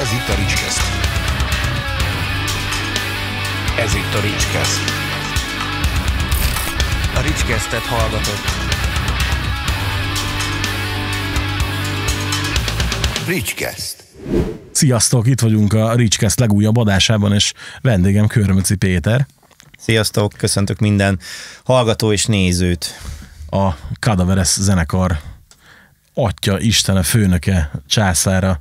Ez itt a Ricskeszt. Ez itt a Ricskeszt. A Ricskesztet hallgatott. Ricskeszt. Sziasztok, itt vagyunk a Ricskeszt legújabb adásában, és vendégem Körmöci Péter. Sziasztok, köszöntök minden hallgató és nézőt. A Kadaveres zenekar atya, istene, főnöke, császára,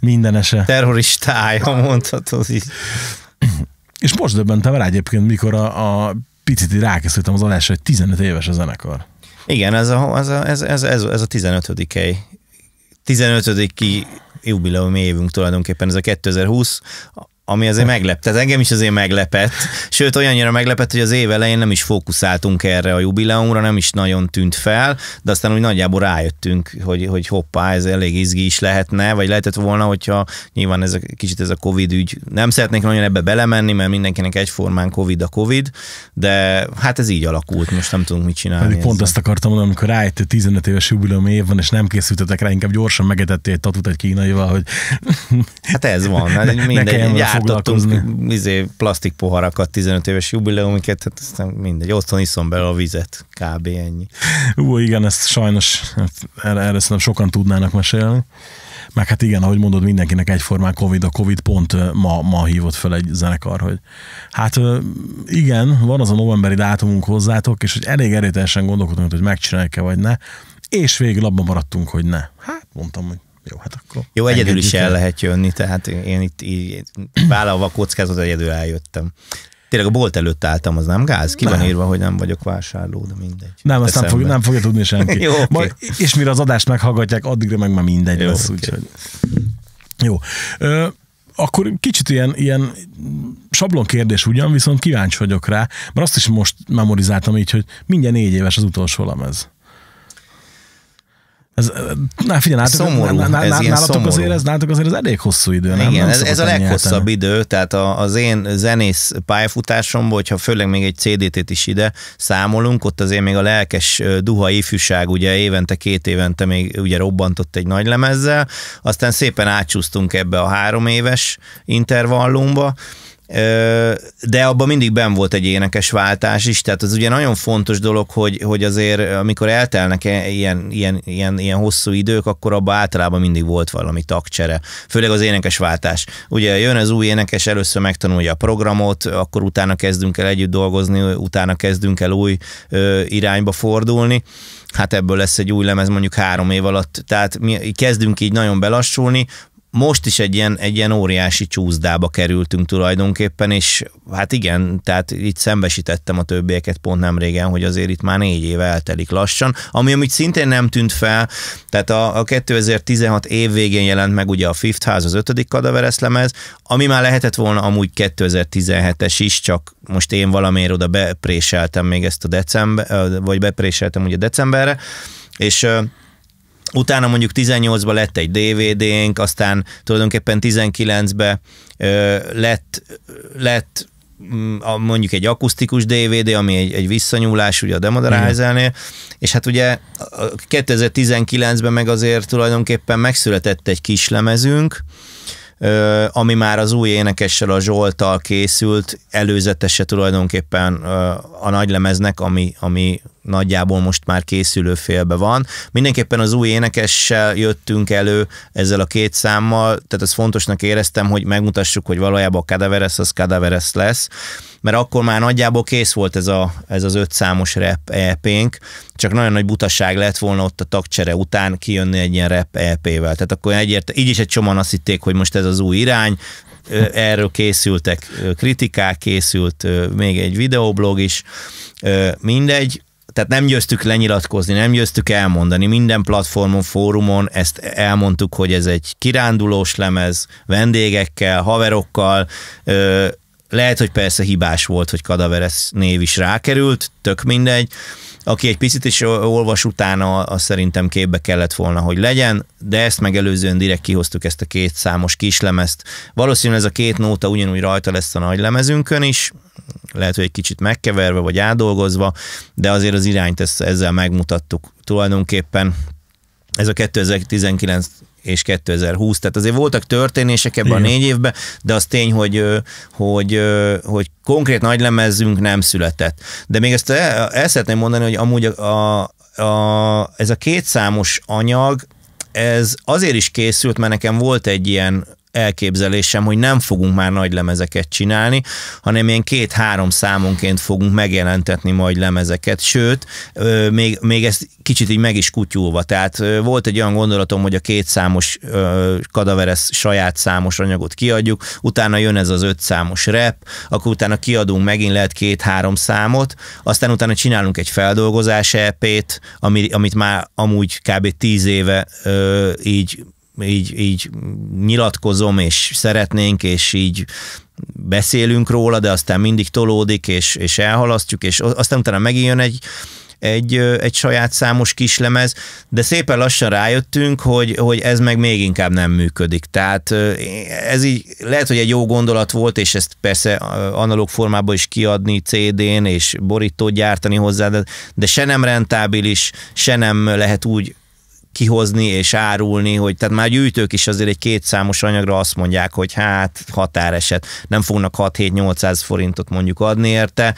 mindenese. Terroristája, mondhatod így. És most döbbentem rá egyébként, mikor a, a picit rákészültem az adásra, hogy 15 éves a zenekar. Igen, ez a, ez a, ez, ez, ez, ez a 15 -ei. 15 jubileumi évünk tulajdonképpen, ez a 2020, ami azért meglepett. Tehát engem is azért meglepett. Sőt, olyannyira meglepett, hogy az év elején nem is fókuszáltunk erre a jubileumra, nem is nagyon tűnt fel, de aztán úgy nagyjából rájöttünk, hogy, hogy hoppá, ez elég izgi is lehetne, vagy lehetett volna, hogyha nyilván ez a, kicsit ez a Covid ügy. Nem szeretnék nagyon ebbe belemenni, mert mindenkinek egyformán Covid a Covid, de hát ez így alakult, most nem tudunk mit csinálni. Pedig pont azt akartam mondani, amikor rájött, hogy 15 éves jubileum év van, és nem készültetek rá, inkább gyorsan megetettél egy tatut egy kínaival, hogy... Hát ez van, hát ne, minden, ne gyártottunk izé, plastik poharakat 15 éves jubileumiket, hát aztán mindegy, otthon iszom bele a vizet, kb. ennyi. Ú, igen, ezt sajnos erre, erre szerintem sokan tudnának mesélni. Meg hát igen, ahogy mondod, mindenkinek egyformán Covid, a Covid pont ma, ma hívott fel egy zenekar, hogy hát igen, van az a novemberi dátumunk hozzátok, és hogy elég erőteljesen gondolkodtunk, hogy megcsináljuk e vagy ne, és végül abban maradtunk, hogy ne. Hát mondtam, hogy jó, hát akkor... Jó, egyedül is el, el lehet jönni, tehát én itt így vállalva kockázatot egyedül eljöttem. Tényleg a bolt előtt álltam, az nem gáz? Ki nem. van írva, hogy nem vagyok vásárló, de mindegy. Nem, azt nem, fog, nem fogja tudni senki. jó, okay. Majd, és mire az adást meghallgatják, addigra meg már mindegy jó, lesz. Okay. Úgyhogy. Jó. Ö, akkor kicsit ilyen, ilyen sablon kérdés ugyan, viszont kíváncsi vagyok rá, mert azt is most memorizáltam így, hogy mindjárt négy éves az utolsó lemez. Ez, na figyelj, nálatok, Szomorú, ná, na, ez nálatok, szomorú. azért, ez, nálatok azért ez elég hosszú idő. Nem, Igen, nem ez, ez a leghosszabb eltenni. idő, tehát a, az én zenész pályafutásomból, hogyha főleg még egy CDT-t is ide számolunk, ott azért még a lelkes duha ifjúság, ugye évente, két évente még ugye robbantott egy nagy lemezzel, aztán szépen átcsúsztunk ebbe a három éves intervallumba, de abban mindig ben volt egy énekes váltás is, tehát az ugye nagyon fontos dolog, hogy, hogy azért amikor eltelnek e, ilyen, ilyen, ilyen, ilyen hosszú idők, akkor abban általában mindig volt valami tagcsere, főleg az énekes váltás. Ugye jön az új énekes, először megtanulja a programot, akkor utána kezdünk el együtt dolgozni, utána kezdünk el új irányba fordulni, hát ebből lesz egy új lemez mondjuk három év alatt, tehát mi kezdünk így nagyon belassulni, most is egy ilyen, egy ilyen óriási csúszdába kerültünk tulajdonképpen, és hát igen, tehát itt szembesítettem a többieket pont nem régen, hogy azért itt már négy éve eltelik lassan, ami amit szintén nem tűnt fel, tehát a, a 2016 év végén jelent meg ugye a Fifth House, az ötödik kadaveresz lemez, ami már lehetett volna amúgy 2017-es is, csak most én valamiért oda bepréseltem még ezt a december, vagy bepréseltem ugye decemberre, és Utána mondjuk 18-ban lett egy DVD-nk, aztán tulajdonképpen 19-ben lett, lett mm, a, mondjuk egy akusztikus DVD, ami egy, egy visszanyúlás ugye a Demoderházelnél, és hát ugye 2019-ben meg azért tulajdonképpen megszületett egy kis lemezünk, ami már az új énekessel, a Zsoltal készült, előzetese tulajdonképpen a nagylemeznek, ami, ami nagyjából most már készülő félbe van. Mindenképpen az új énekessel jöttünk elő ezzel a két számmal, tehát ez fontosnak éreztem, hogy megmutassuk, hogy valójában a Cadaveres az Cadaveres lesz, mert akkor már nagyjából kész volt ez, a, ez az öt számos rep EP-nk, csak nagyon nagy butaság lett volna ott a tagcsere után kijönni egy ilyen rep EP-vel. Tehát akkor egyért, így is egy csomóan azt hitték, hogy most ez az új irány, erről készültek kritikák, készült még egy videoblog is, mindegy, tehát nem győztük lenyilatkozni, nem győztük elmondani. Minden platformon, fórumon ezt elmondtuk, hogy ez egy kirándulós lemez, vendégekkel, haverokkal, ö, lehet, hogy persze hibás volt, hogy Kadaveres név is rákerült, tök mindegy, aki egy picit is olvas utána, az szerintem képbe kellett volna, hogy legyen, de ezt megelőzően direkt kihoztuk ezt a két számos kislemezt. Valószínűleg ez a két nóta ugyanúgy rajta lesz a nagy lemezünkön is, lehet, hogy egy kicsit megkeverve vagy átdolgozva, de azért az irányt ezzel megmutattuk tulajdonképpen. Ez a 2019 és 2020. Tehát azért voltak történések ebben Igen. a négy évben, de az tény, hogy, hogy, hogy konkrét nagy lemezünk nem született. De még ezt el, el szeretném mondani, hogy amúgy a, a, a, ez a kétszámos anyag, ez azért is készült, mert nekem volt egy ilyen elképzelésem, hogy nem fogunk már nagy lemezeket csinálni, hanem ilyen két-három számonként fogunk megjelentetni majd lemezeket, sőt, még, még ezt kicsit így meg is kutyulva. Tehát volt egy olyan gondolatom, hogy a két számos kadaveres saját számos anyagot kiadjuk, utána jön ez az öt számos rep, akkor utána kiadunk megint lehet két-három számot, aztán utána csinálunk egy feldolgozás EP-t, ami, amit már amúgy kb. tíz éve így így, így nyilatkozom, és szeretnénk, és így beszélünk róla, de aztán mindig tolódik, és, és elhalasztjuk, és aztán utána megint jön egy, egy, egy saját számos kislemez, de szépen lassan rájöttünk, hogy, hogy ez meg még inkább nem működik. Tehát ez így lehet, hogy egy jó gondolat volt, és ezt persze analóg formában is kiadni CD-n, és borítót gyártani hozzá, de, de se nem rentábilis, se nem lehet úgy kihozni és árulni, hogy tehát már gyűjtők is azért egy kétszámos anyagra azt mondják, hogy hát határeset, nem fognak 6-7-800 forintot mondjuk adni érte,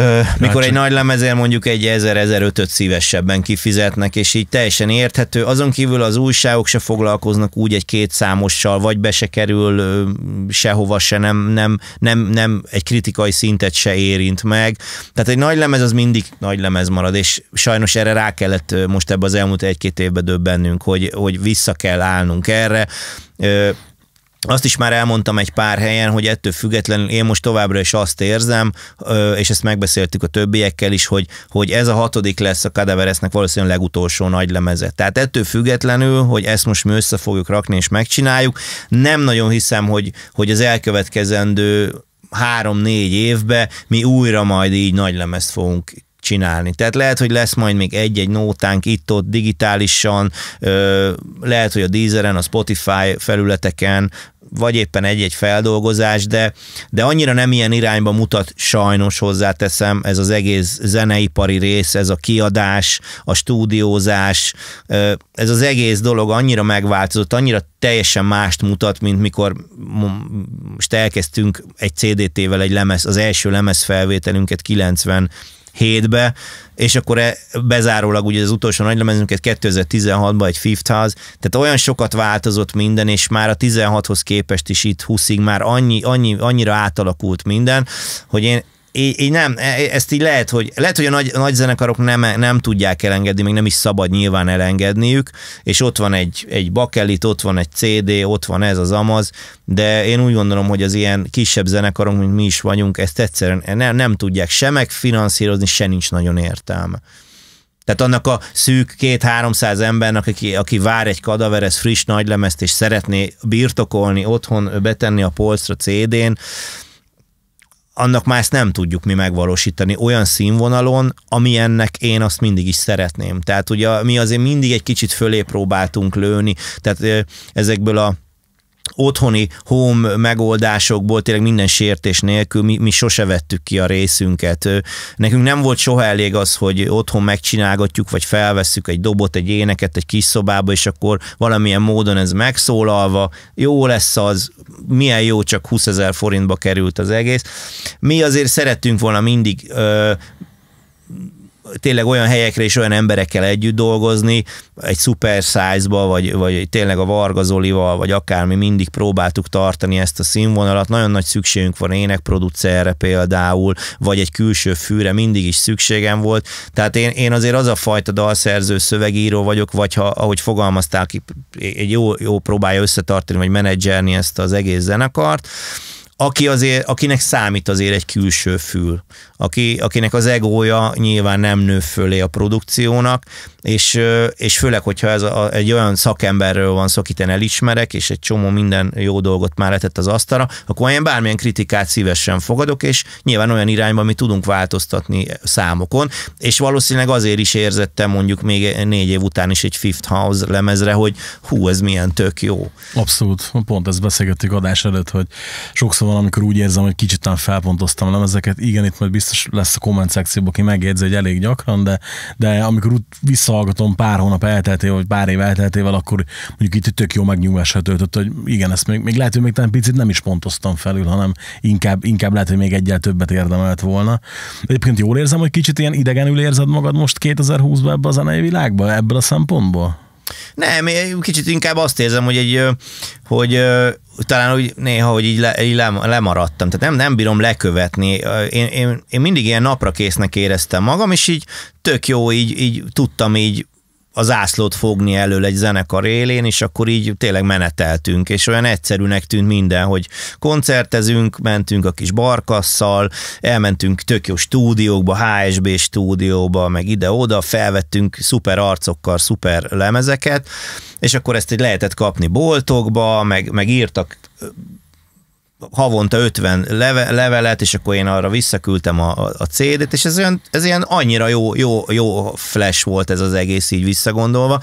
Hát mikor egy nagy lemezért mondjuk egy 1000-1500 szívesebben kifizetnek, és így teljesen érthető. Azon kívül az újságok se foglalkoznak úgy egy két számossal, vagy be se kerül sehova se, nem, nem, nem, nem egy kritikai szintet se érint meg. Tehát egy nagy lemez az mindig nagy lemez marad, és sajnos erre rá kellett most ebbe az elmúlt egy-két évbe döbbennünk, hogy, hogy vissza kell állnunk erre azt is már elmondtam egy pár helyen, hogy ettől függetlenül én most továbbra is azt érzem, és ezt megbeszéltük a többiekkel is, hogy, hogy ez a hatodik lesz a Kadaveresznek valószínűleg legutolsó nagy lemeze. Tehát ettől függetlenül, hogy ezt most mi össze fogjuk rakni és megcsináljuk, nem nagyon hiszem, hogy, hogy az elkövetkezendő három-négy évbe mi újra majd így nagy lemezt fogunk csinálni. Tehát lehet, hogy lesz majd még egy-egy nótánk itt-ott digitálisan, lehet, hogy a Deezeren, a Spotify felületeken, vagy éppen egy-egy feldolgozás, de, de annyira nem ilyen irányba mutat sajnos hozzáteszem ez az egész zeneipari rész, ez a kiadás, a stúdiózás, ez az egész dolog annyira megváltozott, annyira teljesen mást mutat, mint mikor most elkezdtünk egy CDT-vel egy lemez, az első lemezfelvételünket 90 2007-be, és akkor e, bezárólag ugye az utolsó nagylemezünket 2016-ban egy Fifth House, tehát olyan sokat változott minden, és már a 16-hoz képest is itt 20-ig már annyi, annyi, annyira átalakult minden, hogy én így, így nem, e, e, ezt így lehet, hogy lehet, hogy a nagy, nagy zenekarok nem, nem tudják elengedni, még nem is szabad nyilván elengedniük, és ott van egy, egy bakelit, ott van egy CD, ott van ez az amaz, de én úgy gondolom, hogy az ilyen kisebb zenekarok, mint mi is vagyunk, ezt egyszerűen nem, nem tudják se megfinanszírozni, se nincs nagyon értelme. Tehát annak a szűk két-háromszáz embernek, aki, aki vár egy kadaveres friss nagylemezt, és szeretné birtokolni, otthon betenni a polcra CD-n, annak már ezt nem tudjuk mi megvalósítani olyan színvonalon, ami ennek én azt mindig is szeretném. Tehát ugye mi azért mindig egy kicsit fölé próbáltunk lőni, tehát ezekből a otthoni home megoldásokból tényleg minden sértés nélkül mi, mi sose vettük ki a részünket. Nekünk nem volt soha elég az, hogy otthon megcsinálgatjuk, vagy felvesszük egy dobot, egy éneket egy kis szobába, és akkor valamilyen módon ez megszólalva, jó lesz az, milyen jó, csak 20 ezer forintba került az egész. Mi azért szerettünk volna mindig ö, tényleg olyan helyekre és olyan emberekkel együtt dolgozni, egy szuper size-ba, vagy, vagy tényleg a Varga Zolival, vagy akármi, mindig próbáltuk tartani ezt a színvonalat. Nagyon nagy szükségünk van énekproducerre például, vagy egy külső fűre mindig is szükségem volt. Tehát én, én azért az a fajta dalszerző, szövegíró vagyok, vagy ha, ahogy fogalmaztál, ki, egy jó, jó próbálja összetartani, vagy menedzserni ezt az egész zenekart, aki azért, akinek számít azért egy külső fül, aki, akinek az egója nyilván nem nő fölé a produkciónak, és, és főleg, hogyha ez a, egy olyan szakemberről van szó, akit én elismerek, és egy csomó minden jó dolgot már letett az asztalra, akkor én bármilyen kritikát szívesen fogadok, és nyilván olyan irányban mi tudunk változtatni számokon, és valószínűleg azért is érzettem mondjuk még négy év után is egy Fifth House lemezre, hogy hú, ez milyen tök jó. Abszolút, pont ezt beszélgettük adás előtt, hogy sokszor van, amikor úgy érzem, hogy kicsit felpontoztam lemezeket, igen, itt majd biztos biztos lesz a komment szekcióban, aki megjegyzi, hogy elég gyakran, de, de amikor úgy visszahallgatom pár hónap elteltével, vagy pár év elteltével, akkor mondjuk itt tök jó megnyugvásra töltött, hogy igen, ezt még, még lehet, hogy még talán picit nem is pontoztam felül, hanem inkább, inkább lehet, hogy még egyel többet érdemelt volna. Egyébként jól érzem, hogy kicsit ilyen idegenül érzed magad most 2020-ban ebbe a zenei világba, ebből a szempontból? Nem, én kicsit inkább azt érzem, hogy egy, hogy talán úgy néha, hogy így, le, így lemaradtam, tehát nem, nem bírom lekövetni. Én, én, én mindig ilyen napra késznek éreztem magam, és így tök jó, így, így tudtam így az ászlót fogni elől egy zenekar élén, és akkor így tényleg meneteltünk, és olyan egyszerűnek tűnt minden, hogy koncertezünk, mentünk a kis barkasszal, elmentünk tök jó stúdiókba, HSB stúdióba, meg ide-oda, felvettünk szuper arcokkal, szuper lemezeket, és akkor ezt egy lehetett kapni boltokba, meg, meg írtak havonta 50 leve, levelet, és akkor én arra visszaküldtem a, a CD-t, és ez, olyan, ez ilyen annyira jó, jó, jó flash volt ez az egész így visszagondolva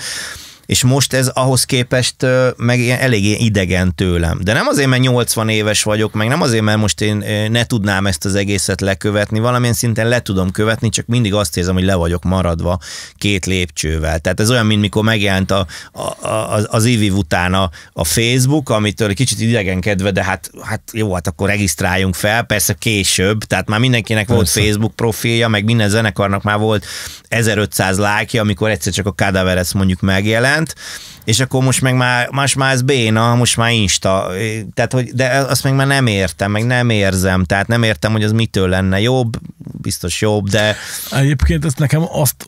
és most ez ahhoz képest meg ilyen, eléggé idegen tőlem. De nem azért, mert 80 éves vagyok, meg nem azért, mert most én ne tudnám ezt az egészet lekövetni, valamilyen szinten le tudom követni, csak mindig azt érzem, hogy le vagyok maradva két lépcsővel. Tehát ez olyan, mint mikor megjelent a, a, a, az IVI után a, a Facebook, amitől egy kicsit idegenkedve, de hát, hát jó, hát akkor regisztráljunk fel, persze később, tehát már mindenkinek persze. volt Facebook profilja, meg minden zenekarnak már volt 1500 lájkja, amikor egyszer csak a Cadaverec mondjuk megjelent, mindent, és akkor most meg már, most már ez béna, most már Insta, tehát hogy, de azt meg már nem értem, meg nem érzem, tehát nem értem, hogy az mitől lenne jobb, biztos jobb, de... Egyébként ezt nekem azt,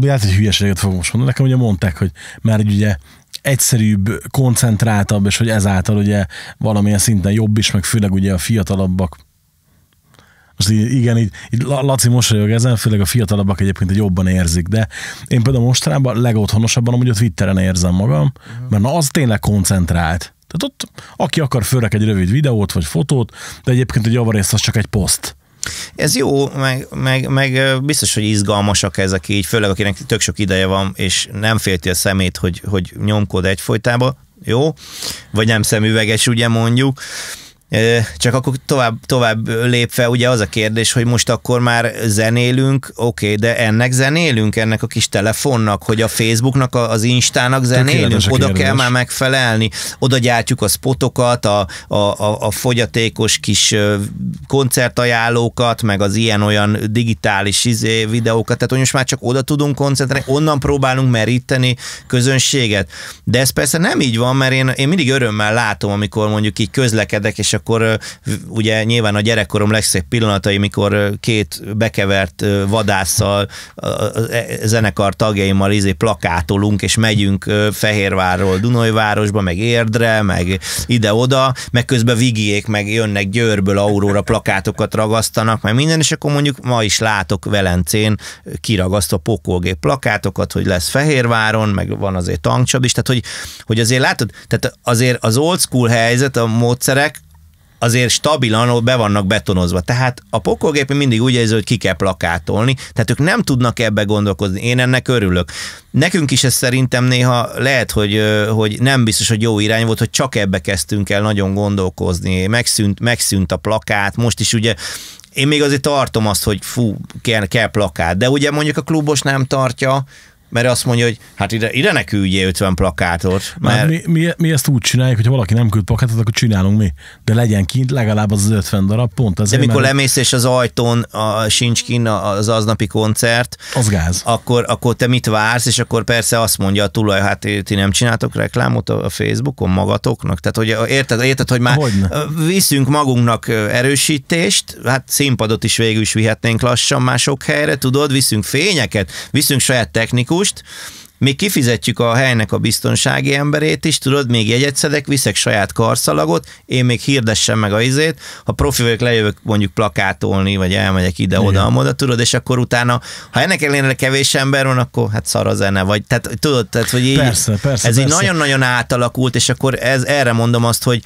lehet, hogy hülyeséget fogom most mondani, nekem ugye mondták, hogy már ugye egyszerűbb, koncentráltabb, és hogy ezáltal ugye valamilyen szinten jobb is, meg főleg ugye a fiatalabbak most így, igen, így, így Laci mosolyog ezen, főleg a fiatalabbak egyébként egy jobban érzik, de én például mostanában legotthonosabban amúgy a Twitteren érzem magam, mhm. mert na az tényleg koncentrált. Tehát ott, aki akar, főleg egy rövid videót vagy fotót, de egyébként egy javarészt az csak egy poszt. Ez jó, meg, meg, meg biztos, hogy izgalmasak ezek így, főleg akinek tök sok ideje van, és nem félti a szemét, hogy, hogy nyomkod egyfolytában, jó? Vagy nem szemüveges, ugye mondjuk. Csak akkor tovább, tovább lépve ugye az a kérdés, hogy most akkor már zenélünk, oké, okay, de ennek zenélünk, ennek a kis telefonnak, hogy a Facebooknak, az Instának zenélünk, oda kell már megfelelni, oda gyártjuk a spotokat, a, a, a, a fogyatékos kis koncertajálókat, meg az ilyen-olyan digitális izé videókat, tehát hogy most már csak oda tudunk koncentrálni, onnan próbálunk meríteni közönséget. De ez persze nem így van, mert én, én mindig örömmel látom, amikor mondjuk így közlekedek, és akkor akkor ugye nyilván a gyerekkorom legszebb pillanatai, mikor két bekevert vadásszal, e, zenekar tagjaimmal izé plakátolunk, és megyünk Fehérvárról Dunajvárosba, meg Érdre, meg ide-oda, meg közben vigiék, meg jönnek Győrből Auróra plakátokat ragasztanak, meg minden, és akkor mondjuk ma is látok Velencén kiragasztva pokolgép plakátokat, hogy lesz Fehérváron, meg van azért tankcsab is, tehát hogy, hogy azért látod, tehát azért az old school helyzet, a módszerek, azért stabilan be vannak betonozva. Tehát a pokolgép mindig úgy érzi, hogy ki kell plakátolni, tehát ők nem tudnak ebbe gondolkozni. Én ennek örülök. Nekünk is ez szerintem néha lehet, hogy, hogy nem biztos, hogy jó irány volt, hogy csak ebbe kezdtünk el nagyon gondolkozni. Megszűnt, megszűnt a plakát, most is ugye én még azért tartom azt, hogy fú, kell, kell plakát, de ugye mondjuk a klubos nem tartja, mert azt mondja, hogy hát ide, ide ne küldjél 50 plakátot. Mert... Hát mi, mi, mi, ezt úgy csináljuk, hogy valaki nem küld plakátot, akkor csinálunk mi. De legyen kint legalább az 50 darab, pont ez. De mikor mert... lemész és az ajtón a, sincs kint az aznapi koncert, az gáz. Akkor, akkor te mit vársz, és akkor persze azt mondja a tulaj, hát ti nem csináltok reklámot a Facebookon magatoknak? Tehát, hogy érted, érted hogy már Hogyne. viszünk magunknak erősítést, hát színpadot is végül is vihetnénk lassan mások helyre, tudod, viszünk fényeket, viszünk saját technikus, gesztust, mi kifizetjük a helynek a biztonsági emberét is, tudod, még jegyet szedek, viszek saját karszalagot, én még hirdessem meg a izét, ha profi vagyok, lejövök mondjuk plakátolni, vagy elmegyek ide-oda-amoda, tudod, és akkor utána, ha ennek ellenére kevés ember van, akkor hát szar a zene, vagy tehát tudod, tehát, hogy így, persze, persze, ez persze. így nagyon-nagyon átalakult, és akkor ez, erre mondom azt, hogy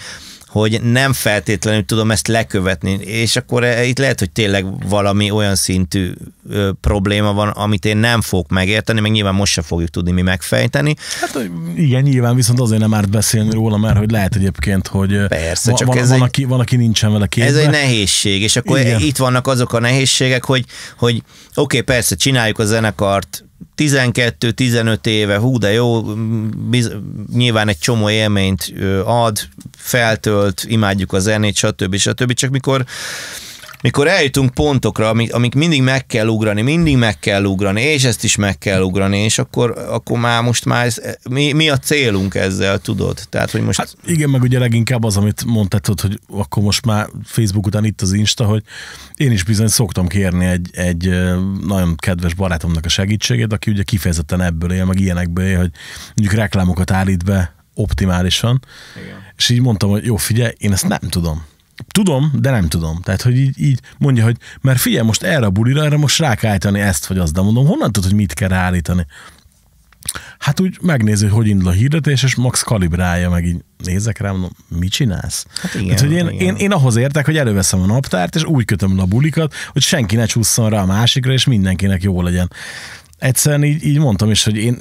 hogy nem feltétlenül tudom ezt lekövetni, és akkor e, itt lehet, hogy tényleg valami olyan szintű ö, probléma van, amit én nem fogok megérteni, meg nyilván most se fogjuk tudni mi megfejteni. Hát igen, nyilván viszont azért nem árt beszélni róla, mert hogy lehet egyébként, hogy Persze, csak van, ez van, egy, aki, van, aki nincsen vele képben. Ez egy nehézség, és akkor igen. itt vannak azok a nehézségek, hogy, hogy oké, okay, persze, csináljuk a zenekart, 12-15 éve, hú de jó, biz, nyilván egy csomó élményt ad, feltölt, imádjuk a zenét, stb. stb. stb. Csak mikor mikor eljutunk pontokra, amik, amik mindig meg kell ugrani, mindig meg kell ugrani, és ezt is meg kell ugrani, és akkor, akkor már most már ez, mi, mi a célunk ezzel, tudod? Tehát, hogy most... Hát igen, meg ugye leginkább az, amit mondtad, hogy akkor most már Facebook után itt az Insta, hogy én is bizony szoktam kérni egy, egy nagyon kedves barátomnak a segítségét, aki ugye kifejezetten ebből él, meg ilyenekből él, hogy mondjuk reklámokat állít be optimálisan. Igen. És így mondtam, hogy jó, figyelj, én ezt nem tudom. Tudom, de nem tudom. Tehát, hogy így, így mondja, hogy mert figyelj, most erre a bulira, erre most rá kell állítani ezt vagy azt, de mondom, honnan tudod, hogy mit kell állítani? Hát úgy megnézi, hogy hogy indul a hirdetés, és max kalibrálja meg így. Nézek rá, mondom, mit csinálsz? Hát igen, hát, hogy én, igen. Én, én, ahhoz értek, hogy előveszem a naptárt, és úgy kötöm a bulikat, hogy senki ne csúszson rá a másikra, és mindenkinek jó legyen egyszerűen így, így mondtam is, hogy én,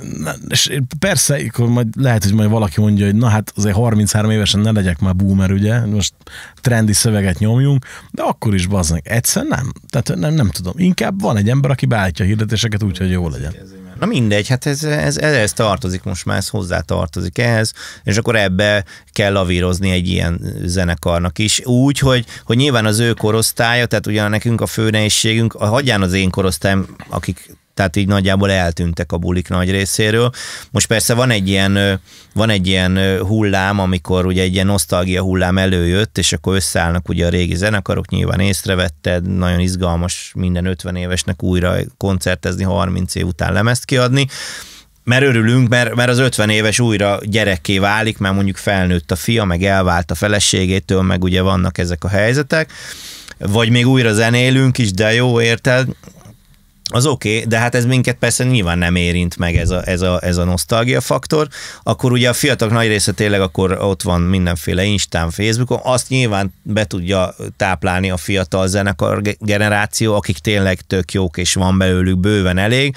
és persze, akkor majd lehet, hogy majd valaki mondja, hogy na hát azért 33 évesen ne legyek már boomer, ugye, most trendi szöveget nyomjunk, de akkor is baznak, egyszerűen nem. Tehát nem, nem tudom, inkább van egy ember, aki beállítja a hirdetéseket úgy, hogy jó legyen. Na mindegy, hát ez, ez, ez tartozik most már, ez hozzá tartozik ehhez, és akkor ebbe kell lavírozni egy ilyen zenekarnak is. Úgy, hogy, hogy nyilván az ő korosztálya, tehát ugyan nekünk a fő nehézségünk, hagyján az én korosztályom, akik tehát így nagyjából eltűntek a bulik nagy részéről. Most persze van egy ilyen, van egy ilyen hullám, amikor ugye egy ilyen nosztalgia hullám előjött, és akkor összeállnak ugye a régi zenekarok, nyilván észrevetted, nagyon izgalmas minden 50 évesnek újra koncertezni, 30 év után lemezt kiadni, mert örülünk, mert, mert az 50 éves újra gyerekké válik, mert mondjuk felnőtt a fia, meg elvált a feleségétől, meg ugye vannak ezek a helyzetek, vagy még újra zenélünk is, de jó, érted? az oké, okay, de hát ez minket persze nyilván nem érint meg ez a, ez a, ez a nosztalgia faktor. Akkor ugye a fiatalok nagy része tényleg akkor ott van mindenféle Instán, Facebookon, azt nyilván be tudja táplálni a fiatal zenekar generáció, akik tényleg tök jók, és van belőlük bőven elég.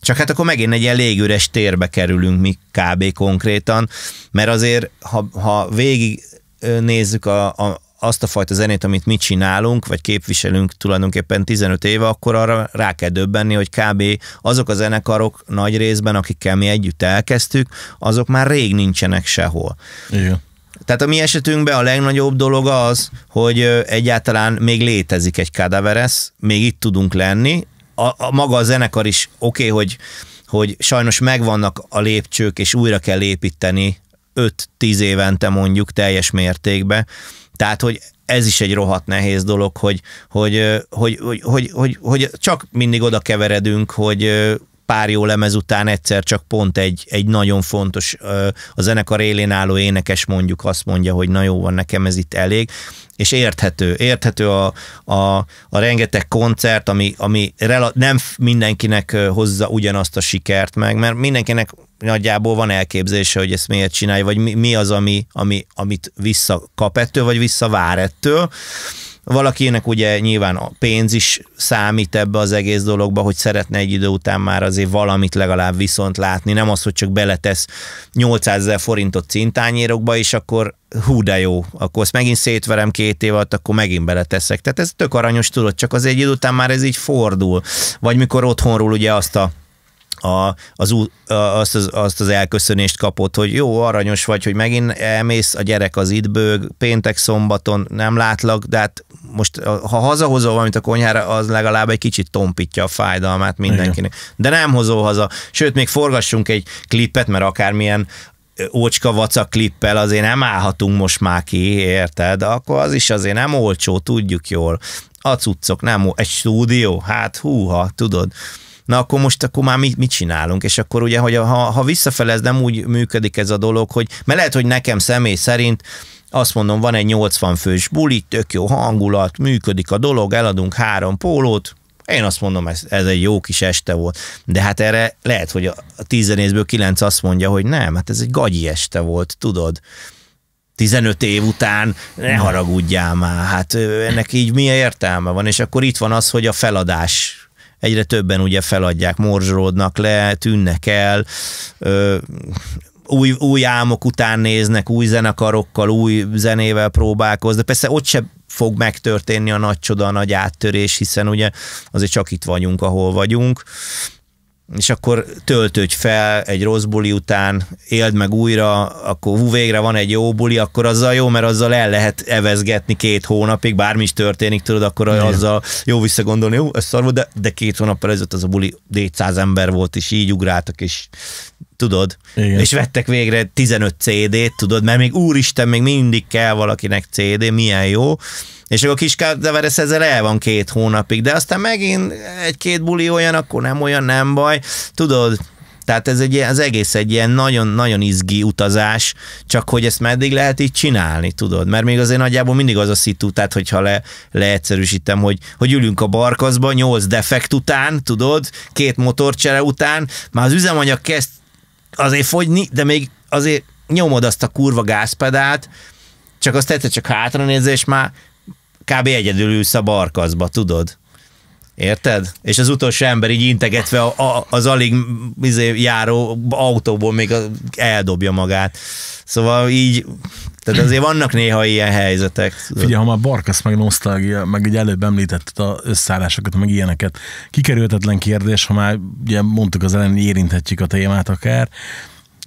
Csak hát akkor megint egy ilyen légüres térbe kerülünk mi kb. konkrétan, mert azért, ha, ha végig nézzük a, a, azt a fajta zenét, amit mi csinálunk, vagy képviselünk tulajdonképpen 15 éve, akkor arra rá kell döbbenni, hogy kb. azok a zenekarok nagy részben, akikkel mi együtt elkezdtük, azok már rég nincsenek sehol. Igen. Tehát a mi esetünkben a legnagyobb dolog az, hogy egyáltalán még létezik egy kadaveres, még itt tudunk lenni. A, a maga a zenekar is oké, okay, hogy hogy sajnos megvannak a lépcsők, és újra kell építeni 5-10 évente mondjuk teljes mértékben, tehát, hogy ez is egy rohadt nehéz dolog, hogy, hogy, hogy, hogy, hogy, hogy, hogy csak mindig oda keveredünk, hogy pár jó lemez után egyszer csak pont egy, egy nagyon fontos, a zenekar élén álló énekes mondjuk azt mondja, hogy na jó van, nekem ez itt elég, és érthető, érthető a, a, a rengeteg koncert, ami, ami rela- nem mindenkinek hozza ugyanazt a sikert meg, mert mindenkinek nagyjából van elképzelése, hogy ezt miért csinálja, vagy mi, mi az, ami, ami, amit visszakap ettől, vagy visszavár ettől, Valakinek ugye nyilván a pénz is számít ebbe az egész dologba, hogy szeretne egy idő után már azért valamit legalább viszont látni, nem az, hogy csak beletesz 800 ezer forintot cintányérokba, és akkor hú de jó, akkor ezt megint szétverem két év alatt, akkor megint beleteszek. Tehát ez tök aranyos, tudod, csak az egy idő után már ez így fordul. Vagy mikor otthonról ugye azt a a, az, azt, az, azt az elköszönést kapott, hogy jó, aranyos vagy, hogy megint elmész, a gyerek az itt bőg, péntek, szombaton nem látlak, de hát most ha hazahozol valamit a konyhára, az legalább egy kicsit tompítja a fájdalmát mindenkinek. Igen. De nem hozol haza. Sőt, még forgassunk egy klipet, mert akármilyen ócska vaca klippel azért nem állhatunk most már ki, érted? Akkor az is azért nem olcsó, tudjuk jól. A cuccok, nem, egy stúdió, hát húha, tudod na akkor most akkor már mit, mit csinálunk? És akkor ugye, hogy ha, ha visszafele ez nem úgy működik ez a dolog, hogy, mert lehet, hogy nekem személy szerint azt mondom, van egy 80 fős buli, tök jó hangulat, működik a dolog, eladunk három pólót, én azt mondom, ez, ez egy jó kis este volt. De hát erre lehet, hogy a tízenészből kilenc azt mondja, hogy nem, hát ez egy gagyi este volt, tudod. 15 év után ne haragudjál már, hát ennek így mi értelme van, és akkor itt van az, hogy a feladás egyre többen ugye feladják, morzsolódnak le, tűnnek el, ö, új, új álmok után néznek, új zenekarokkal, új zenével próbálkoznak. Persze ott se fog megtörténni a nagy csoda, a nagy áttörés, hiszen ugye azért csak itt vagyunk, ahol vagyunk és akkor töltődj fel egy rossz buli után, éld meg újra, akkor hú, végre van egy jó buli, akkor azzal jó, mert azzal el lehet evezgetni két hónapig, bármi is történik, tudod, akkor Igen. azzal jó visszagondolni, jó, ez szar volt, de, de két hónap előtt az a buli 400 ember volt, és így ugráltak, és tudod, Igen. és vettek végre 15 CD-t, tudod, mert még úristen, még mindig kell valakinek CD, milyen jó, és akkor kis Kárdeveres ezzel el van két hónapig, de aztán megint egy-két buli olyan, akkor nem olyan, nem baj, tudod, tehát ez egy, az egész egy ilyen nagyon-nagyon izgi utazás, csak hogy ezt meddig lehet így csinálni, tudod? Mert még azért nagyjából mindig az a szitu, tehát hogyha le, leegyszerűsítem, hogy, hogy ülünk a barkaszba, nyolc defekt után, tudod, két motorcsere után, már az üzemanyag kezd azért fogyni, de még azért nyomod azt a kurva gázpedált, csak azt egyszer csak hátra már kb. egyedül ülsz a barkaszba, tudod? Érted? És az utolsó ember így integetve a, a, az alig izé, járó autóból még a, eldobja magát. Szóval így, tehát azért vannak néha ilyen helyzetek. Figyelj, ha már Barkasz meg nosztalgia, meg egy előbb említetted az összeállásokat, meg ilyeneket, kikerülhetetlen kérdés, ha már ugye mondtuk az elején, érinthetjük a témát akár,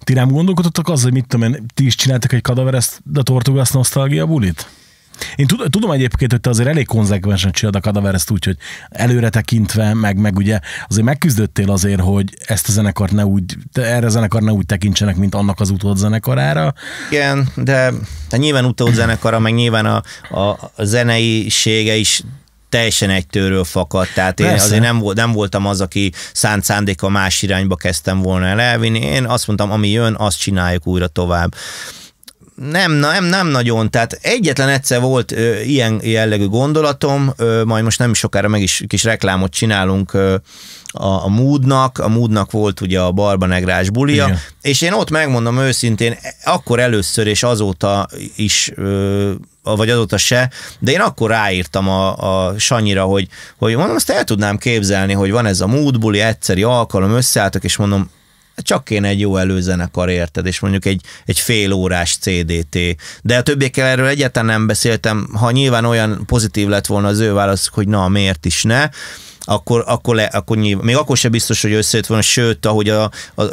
ti nem gondolkodtatok az, hogy mit tudom én, ti is csináltak egy ezt de tortugász nosztalgia bulit? Én tud, tudom egyébként, hogy te azért elég konzekvensen csinálod a kadaverezt úgy, hogy előre tekintve, meg, meg ugye azért megküzdöttél azért, hogy ezt a zenekart ne úgy, erre a zenekar ne úgy tekintsenek, mint annak az utód zenekarára. Igen, de, de nyilván utód zenekara, meg nyilván a, a, a zeneisége is teljesen egy tőről fakadt. Tehát én Persze. azért nem, nem voltam az, aki szánt szándéka más irányba kezdtem volna el elvinni. Én azt mondtam, ami jön, azt csináljuk újra tovább nem, nem, nem nagyon. Tehát egyetlen egyszer volt ö, ilyen jellegű gondolatom, ö, majd most nem sokára meg is kis reklámot csinálunk ö, a, a Moodnak, a Moodnak volt ugye a Barbanegrás bulia, Igen. és én ott megmondom őszintén, akkor először és azóta is ö, vagy azóta se, de én akkor ráírtam a, a Sanyira, hogy, hogy mondom, azt el tudnám képzelni, hogy van ez a múltbuli, egyszeri alkalom, összeálltak, és mondom, csak kéne egy jó előzenekar, érted, és mondjuk egy, egy fél órás CDT. De a többiekkel erről egyáltalán nem beszéltem, ha nyilván olyan pozitív lett volna az ő válasz, hogy na, miért is ne, akkor, akkor, le, akkor nyilván, még akkor sem biztos, hogy összejött volna, sőt, ahogy a, a, a,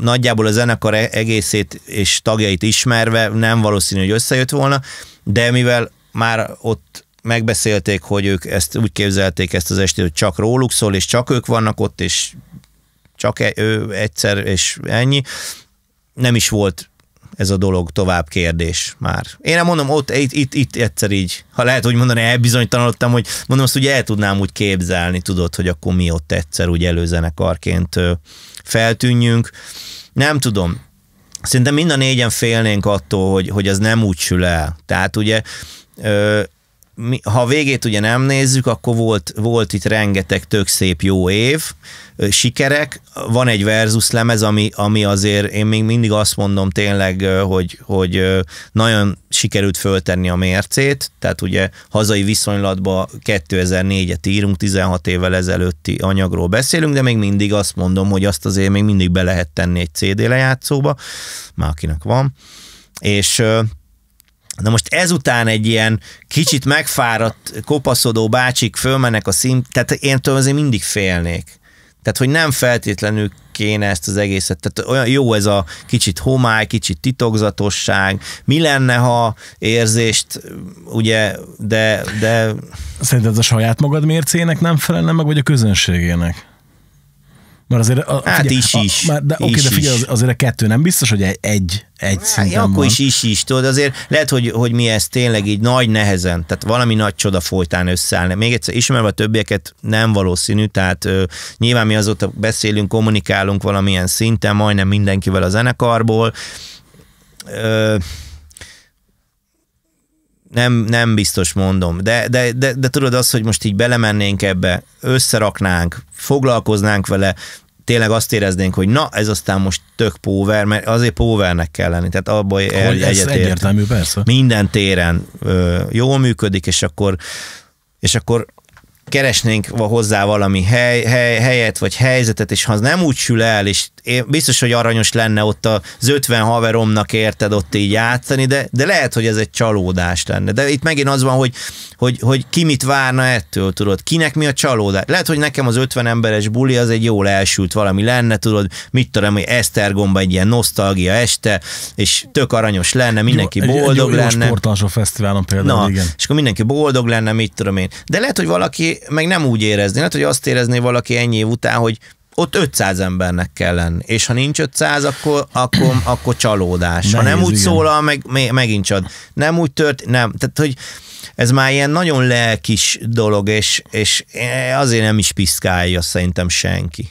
nagyjából a zenekar e-, egészét és tagjait ismerve nem valószínű, hogy összejött volna, de mivel már ott megbeszélték, hogy ők ezt úgy képzelték ezt az estét, hogy csak róluk szól, és csak ők vannak ott, és csak e- egyszer és ennyi. Nem is volt ez a dolog tovább kérdés már. Én nem mondom, ott, itt, itt, itt egyszer így, ha lehet úgy mondani, elbizonytalanodtam, hogy mondom, azt ugye el tudnám úgy képzelni, tudod, hogy akkor mi ott egyszer úgy előzenekarként feltűnjünk. Nem tudom. Szerintem mind a négyen félnénk attól, hogy, hogy az nem úgy sül el. Tehát ugye ö, mi, ha végét ugye nem nézzük, akkor volt, volt itt rengeteg tök szép jó év, sikerek, van egy versus lemez, ami, ami azért én még mindig azt mondom tényleg, hogy, hogy nagyon sikerült föltenni a mércét, tehát ugye hazai viszonylatban 2004-et írunk, 16 évvel ezelőtti anyagról beszélünk, de még mindig azt mondom, hogy azt azért még mindig be lehet tenni egy CD lejátszóba, már akinek van, és Na most ezután egy ilyen kicsit megfáradt, kopaszodó bácsik fölmennek a szín, tehát én tudom, azért mindig félnék. Tehát, hogy nem feltétlenül kéne ezt az egészet. Tehát olyan jó ez a kicsit homály, kicsit titokzatosság. Mi lenne, ha érzést, ugye, de... de... Szerinted ez a saját magad mércének nem felelne meg, vagy a közönségének? Mert azért... A, hát figyel, is is. A, már, de, is oké, de figyelj, az, azért a kettő nem biztos, hogy egy, egy, hát, szinten akkor van. is is is, tudod, azért lehet, hogy, hogy mi ezt tényleg így nagy nehezen, tehát valami nagy csoda folytán összeállni. Még egyszer, ismerve a többieket nem valószínű, tehát ö, nyilván mi azóta beszélünk, kommunikálunk valamilyen szinten, majdnem mindenkivel a zenekarból, ö, nem, nem biztos mondom, de, de, de, de tudod azt, hogy most így belemennénk ebbe, összeraknánk, foglalkoznánk vele, tényleg azt éreznénk, hogy na, ez aztán most tök póver, mert azért póvernek kell lenni, tehát abban egy, persze. Minden téren ö, jól működik, és akkor és akkor keresnénk hozzá valami hely, hely, helyet vagy helyzetet, és ha az nem úgy sül el, és én biztos, hogy aranyos lenne ott az 50 haveromnak érted ott így játszani, de, de lehet, hogy ez egy csalódás lenne. De itt megint az van, hogy, hogy, hogy ki mit várna ettől, tudod, kinek mi a csalódás. Lehet, hogy nekem az 50 emberes buli az egy jól elsült valami lenne, tudod, mit tudom, hogy Esztergomba egy ilyen nosztalgia este, és tök aranyos lenne, mindenki boldog egy, boldog egy, egy lenne. Egy fesztiválon például, Na, igen. És akkor mindenki boldog lenne, mit tudom én. De lehet, hogy valaki meg nem úgy érezni. hát hogy azt érezné valaki ennyi év után, hogy ott 500 embernek kell lenni, és ha nincs 500, akkor, akkor, akkor csalódás. Nehéz, ha nem úgy igen. szólal, meg, meg, megint csad. Nem úgy tört, nem. Tehát, hogy ez már ilyen nagyon lelkis dolog, és, és azért nem is piszkálja szerintem senki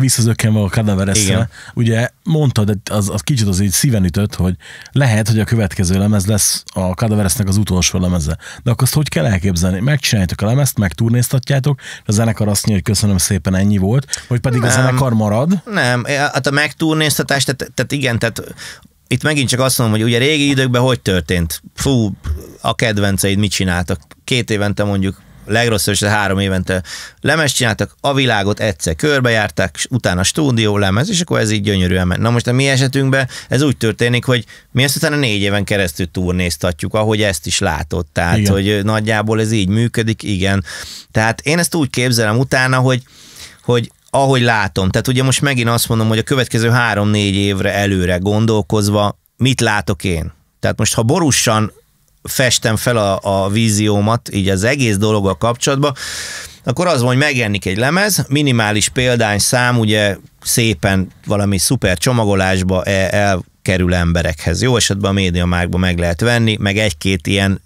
visszazökkenve a kadavereszre, ugye mondtad, az, az kicsit az így szíven ütött, hogy lehet, hogy a következő lemez lesz a kadaveresznek az utolsó lemeze. De akkor azt hogy kell elképzelni? Megcsináljátok a lemezt, megturnéztatjátok, a zenekar azt nyilván, hogy köszönöm szépen, ennyi volt, vagy pedig nem, a zenekar marad? Nem, e, hát a megturnéztatás, tehát, tehát igen, tehát itt megint csak azt mondom, hogy ugye régi időkben hogy történt? Fú, a kedvenceid mit csináltak? Két évente mondjuk legrosszabb a három évente lemez csináltak, a világot egyszer körbejárták, utána stúdió lemez, és akkor ez így gyönyörűen ment. Na most a mi esetünkben ez úgy történik, hogy mi ezt utána négy éven keresztül turnéztatjuk, ahogy ezt is látott. Tehát, igen. hogy nagyjából ez így működik, igen. Tehát én ezt úgy képzelem utána, hogy hogy ahogy látom. Tehát ugye most megint azt mondom, hogy a következő három-négy évre előre gondolkozva, mit látok én? Tehát most, ha borúsan festem fel a, a víziómat így az egész dolog a kapcsolatban, akkor az van, hogy megjelenik egy lemez, minimális példány szám, ugye szépen valami szuper csomagolásba el, elkerül emberekhez. Jó esetben a médiamákba meg lehet venni, meg egy-két ilyen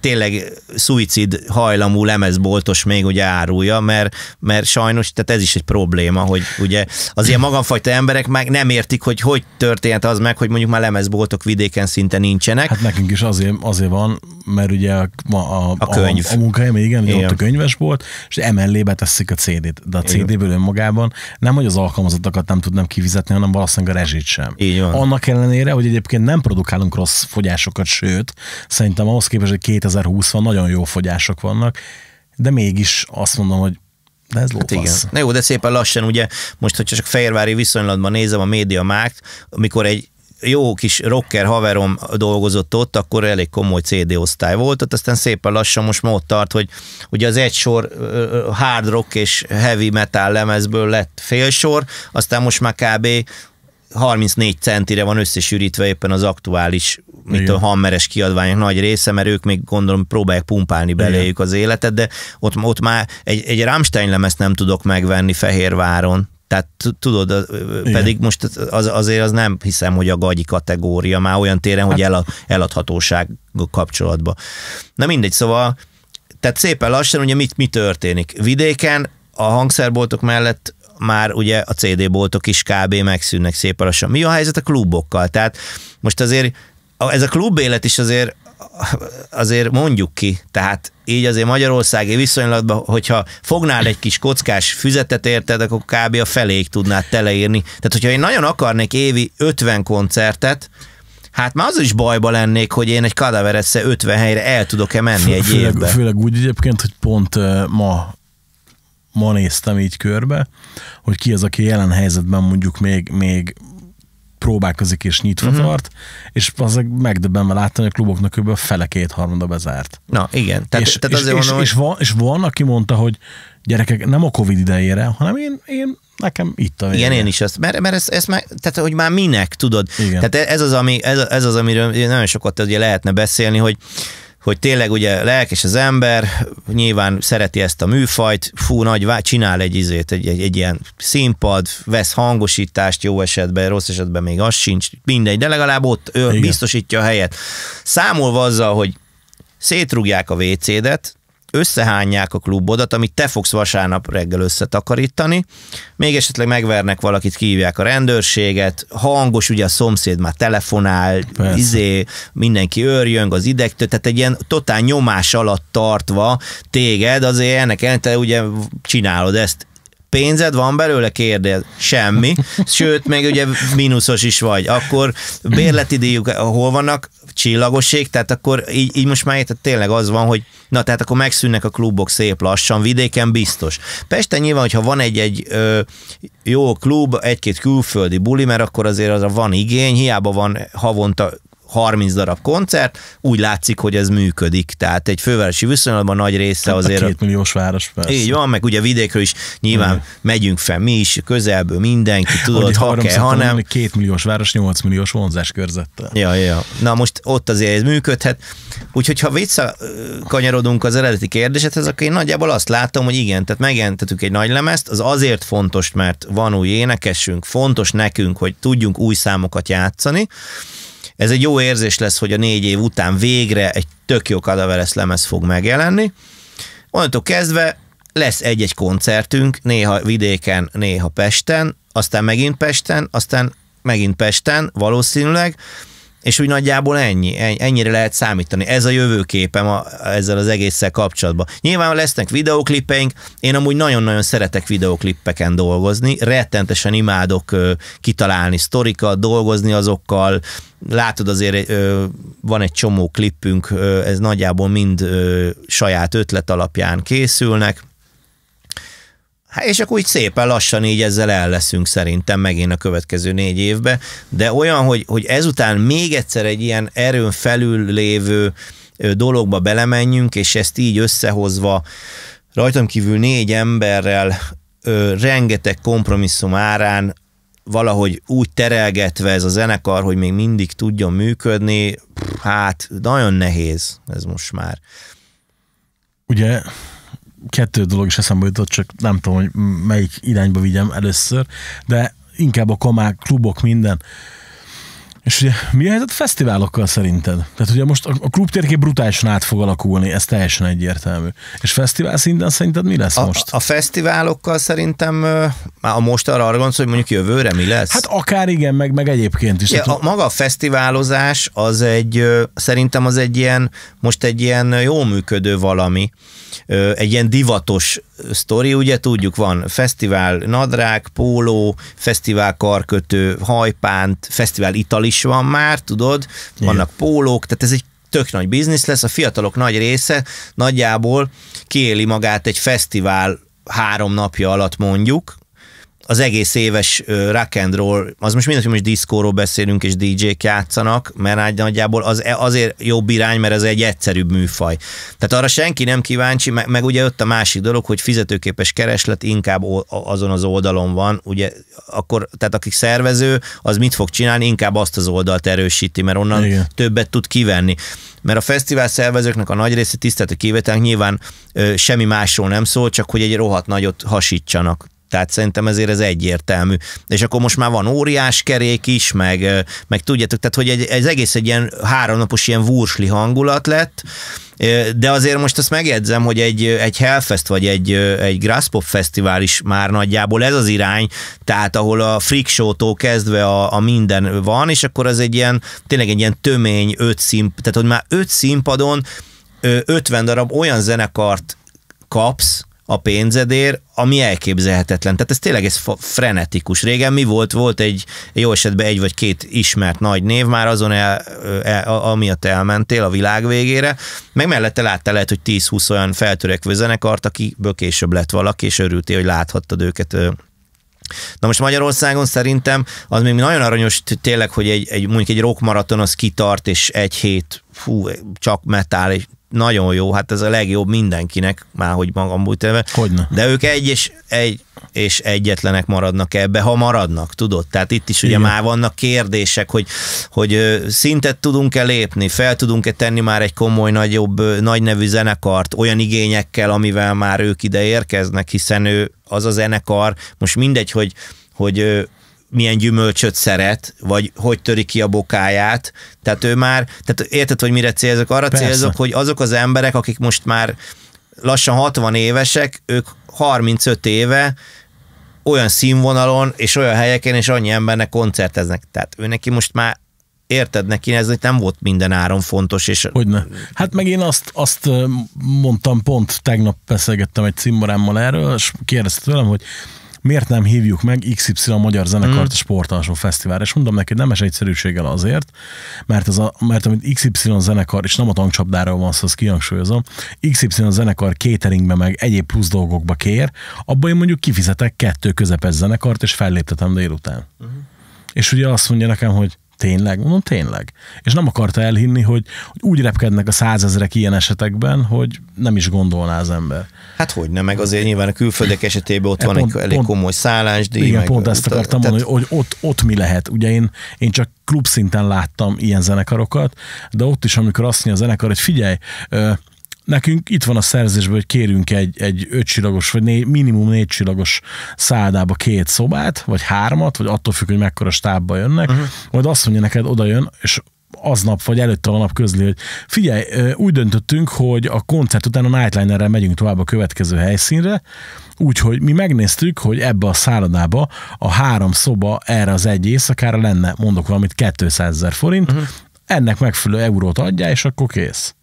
tényleg szuicid hajlamú lemezboltos még ugye árulja, mert, mert sajnos, tehát ez is egy probléma, hogy ugye az ilyen magamfajta emberek meg nem értik, hogy hogy történt az meg, hogy mondjuk már lemezboltok vidéken szinte nincsenek. Hát nekünk is azért, azért van, mert ugye a, a, a, a könyv. A, a munkahelyem, igen, igen, ott a könyves volt, és emellé beteszik a CD-t, de a CD-ből önmagában nem, hogy az alkalmazottakat nem tudnám kivizetni, hanem valószínűleg a rezsit sem. Így van. Annak ellenére, hogy egyébként nem produkálunk rossz fogyásokat, sőt, szerintem ahhoz képest, hogy 2020 van, nagyon jó fogyások vannak, de mégis azt mondom, hogy de ez Hát igen. Na jó, de szépen lassan, ugye most, hogyha csak Fejérvári viszonylatban nézem a média mágt, amikor egy jó kis rocker haverom dolgozott ott, akkor elég komoly CD osztály volt, ott aztán szépen lassan most már ott tart, hogy ugye az egy sor hard rock és heavy metal lemezből lett fél sor, aztán most már kb. 34 centire van összesűrítve éppen az aktuális mit Igen. tudom, hammeres kiadványok nagy része, mert ők még gondolom próbálják pumpálni beléjük az életet, de ott, ott már egy, egy Rammstein lemezt nem tudok megvenni Fehérváron, tehát tudod, Igen. pedig most az, azért az nem hiszem, hogy a gagyi kategória már olyan téren, hát. hogy el, eladhatóság kapcsolatba. Na mindegy, szóval tehát szépen lassan ugye mit, mi történik? Vidéken a hangszerboltok mellett már ugye a CD boltok is kb. megszűnnek szépen lassan. Mi a helyzet a klubokkal? Tehát most azért ez a élet is azért azért mondjuk ki, tehát így azért Magyarországi viszonylatban, hogyha fognál egy kis kockás füzetet érted, akkor kb. a feléig tudnád teleírni. Tehát, hogyha én nagyon akarnék évi 50 koncertet, Hát már az is bajba lennék, hogy én egy kadaveressze 50 helyre el tudok-e menni egy főleg, Főleg úgy egyébként, hogy pont ma ma néztem így körbe, hogy ki az, aki jelen helyzetben mondjuk még, még próbálkozik és nyitva uh-huh. tart, és az megdöbbenve láttam, hogy a kluboknak kb. a fele harmada bezárt. Na igen. Tehát, és, tehát és, azért és, mondom, és, van, és van, aki mondta, hogy gyerekek, nem a Covid idejére, hanem én, én nekem itt a vége. Igen, én is azt, mert, mert ez, ez már, tehát hogy már minek, tudod? Igen. Tehát ez az, ami, ez, ez az, amiről nagyon sokat ugye lehetne beszélni, hogy hogy tényleg ugye lelkes az ember, nyilván szereti ezt a műfajt, fú, nagy vá- csinál egy izét, egy, egy, egy ilyen színpad, vesz hangosítást jó esetben, rossz esetben még az sincs, mindegy, de legalább ott ő Igen. biztosítja a helyet. Számolva azzal, hogy szétrugják a WC-det, összehányják a klubodat, amit te fogsz vasárnap reggel összetakarítani, még esetleg megvernek valakit, kívják a rendőrséget, hangos, ugye a szomszéd már telefonál, Persze. izé, mindenki őrjöng az idegtől, tehát egy ilyen totál nyomás alatt tartva téged, azért ennek te ugye csinálod ezt, pénzed van belőle, kérdez, semmi, sőt, még ugye mínuszos is vagy, akkor bérleti díjuk hol vannak, csillagoség, tehát akkor így, így most már érted, tényleg az van, hogy na tehát akkor megszűnnek a klubok szép lassan, vidéken biztos. Pesten nyilván, hogyha van egy-egy ö, jó klub, egy-két külföldi buli, mert akkor azért az a van igény, hiába van havonta 30 darab koncert, úgy látszik, hogy ez működik. Tehát egy fővárosi viszonylatban nagy része hát azért... A két milliós város persze. Így van, meg ugye vidékről is nyilván mm. megyünk fel mi is, közelből mindenki, tudod, ugye, ha kell, ha nem. Két milliós város, 8 milliós vonzás körzettel. Ja, ja. Na most ott azért ez működhet. Úgyhogy ha visszakanyarodunk az eredeti kérdésedhez, akkor én nagyjából azt látom, hogy igen, tehát megjelentettük egy nagy lemezt, az azért fontos, mert van új énekesünk, fontos nekünk, hogy tudjunk új számokat játszani, ez egy jó érzés lesz, hogy a négy év után végre egy tök jó Cadaveres lemez fog megjelenni. Onnantól kezdve lesz egy-egy koncertünk, néha vidéken, néha Pesten, aztán megint Pesten, aztán megint Pesten valószínűleg, és úgy nagyjából ennyi, ennyire lehet számítani. Ez a jövőképem a, ezzel az egésszel kapcsolatban. Nyilván lesznek videoklipeink, én amúgy nagyon-nagyon szeretek videoklippeken dolgozni, rettentesen imádok ö, kitalálni sztorikat, dolgozni azokkal, látod azért ö, van egy csomó klippünk, ö, ez nagyjából mind ö, saját ötlet alapján készülnek, Hát és akkor úgy szépen lassan így ezzel el leszünk szerintem megint a következő négy évbe, de olyan, hogy, hogy ezután még egyszer egy ilyen erőn felül lévő dologba belemenjünk, és ezt így összehozva rajtam kívül négy emberrel ö, rengeteg kompromisszum árán valahogy úgy terelgetve ez a zenekar, hogy még mindig tudjon működni, hát nagyon nehéz ez most már. Ugye kettő dolog is eszembe jutott, csak nem tudom, hogy melyik irányba vigyem először, de inkább a komák, klubok, minden. És ugye mi a helyzet fesztiválokkal szerinted? Tehát ugye most a, a klub térkép brutálisan át fog alakulni, ez teljesen egyértelmű. És fesztivál szinten szerinted mi lesz a, most? A fesztiválokkal szerintem már a most arra gondolsz, hogy mondjuk jövőre mi lesz? Hát akár igen, meg, meg egyébként is. Ja, Tehát, a, maga a fesztiválozás az egy, szerintem az egy ilyen, most egy ilyen jó működő valami, egy ilyen divatos sztori, ugye tudjuk, van fesztivál nadrág, póló, fesztivál karkötő, hajpánt, fesztivál ital is van már, tudod, vannak pólók, tehát ez egy tök nagy biznisz lesz, a fiatalok nagy része nagyjából kiéli magát egy fesztivál három napja alatt mondjuk, az egész éves rock and roll, az most mindenki hogy most diszkóról beszélünk és DJ-k játszanak, mert nagyjából az e- azért jobb irány, mert ez egy egyszerűbb műfaj. Tehát arra senki nem kíváncsi, meg, meg ugye ott a másik dolog, hogy fizetőképes kereslet inkább azon az oldalon van, ugye akkor, tehát akik szervező, az mit fog csinálni, inkább azt az oldalt erősíti, mert onnan Igen. többet tud kivenni mert a fesztivál szervezőknek a nagy része tisztelt a kivételnek nyilván ö, semmi másról nem szól, csak hogy egy rohadt nagyot hasítsanak. Tehát szerintem ezért ez egyértelmű. És akkor most már van óriás kerék is, meg, meg tudjátok, tehát hogy egy, ez egész egy ilyen háromnapos ilyen vursli hangulat lett, de azért most azt megjegyzem, hogy egy, egy Hellfest vagy egy, egy Grasspop fesztivál is már nagyjából ez az irány, tehát ahol a freak show-tól kezdve a, a minden van, és akkor az egy ilyen, tényleg egy ilyen tömény öt színp, tehát hogy már öt színpadon 50 darab olyan zenekart kapsz, a pénzedért, ami elképzelhetetlen. Tehát ez tényleg ez frenetikus. Régen mi volt? Volt egy jó esetben egy vagy két ismert nagy név, már azon el, el, amiatt elmentél a világ végére, meg mellette láttál lehet, hogy 10-20 olyan feltörekvő zenekart, akiből később lett valaki, és örültél, hogy láthattad őket Na most Magyarországon szerintem az még nagyon aranyos tényleg, hogy egy, egy mondjuk egy rockmaraton az kitart, és egy hét fú, csak metál, nagyon jó, hát ez a legjobb mindenkinek, már hogy magam bújtélve. Hogyne. De ők egy és, egy és egyetlenek maradnak ebbe, ha maradnak, tudod? Tehát itt is ugye Igen. már vannak kérdések, hogy, hogy szintet tudunk-e lépni, fel tudunk-e tenni már egy komoly, nagyobb, nagy nevű zenekart olyan igényekkel, amivel már ők ide érkeznek, hiszen ő az a zenekar, most mindegy, hogy hogy milyen gyümölcsöt szeret, vagy hogy töri ki a bokáját. Tehát ő már, tehát érted, hogy mire célzok? Arra Persze. célzok, hogy azok az emberek, akik most már lassan 60 évesek, ők 35 éve olyan színvonalon és olyan helyeken és annyi embernek koncerteznek. Tehát ő neki most már érted neki, ez nem volt minden áron fontos. És... Hogyne. Hát meg én azt, azt mondtam, pont tegnap beszélgettem egy cimborámmal erről, és kérdezte tőlem, hogy miért nem hívjuk meg XY Magyar Zenekart mm. a hmm. Sportalsó Fesztiválra? És mondom neki, nemes egyszerűséggel azért, mert, az a, mert amit XY zenekar, és nem a tankcsapdáról van szó, azt kihangsúlyozom, XY zenekar cateringbe meg egyéb plusz dolgokba kér, abban én mondjuk kifizetek kettő közepes zenekart, és felléptetem délután. Mm. És ugye azt mondja nekem, hogy Tényleg? Mondom, tényleg. És nem akarta elhinni, hogy, hogy úgy repkednek a százezrek ilyen esetekben, hogy nem is gondolná az ember. Hát hogy nem, meg azért nyilván a külföldek esetében ott e van pont, egy elég pont, komoly szállásdíj. Igen, meg, pont ezt akartam tehát... mondani, hogy ott, ott mi lehet. Ugye én, én csak klubszinten láttam ilyen zenekarokat, de ott is, amikor azt mondja a zenekar, hogy figyelj, nekünk itt van a szerzésből, hogy kérünk egy, egy ötcsilagos, vagy né, minimum négycsilagos szálládába két szobát, vagy hármat, vagy attól függ, hogy mekkora stábba jönnek, uh-huh. majd azt mondja neked, oda jön, és aznap, vagy előtte a nap közli, hogy figyelj, úgy döntöttünk, hogy a koncert után a nightliner megyünk tovább a következő helyszínre, úgyhogy mi megnéztük, hogy ebbe a szállodába a három szoba erre az egy éjszakára lenne, mondok valamit, 200 ezer forint, uh-huh. ennek megfelelő eurót adja, és akkor kész.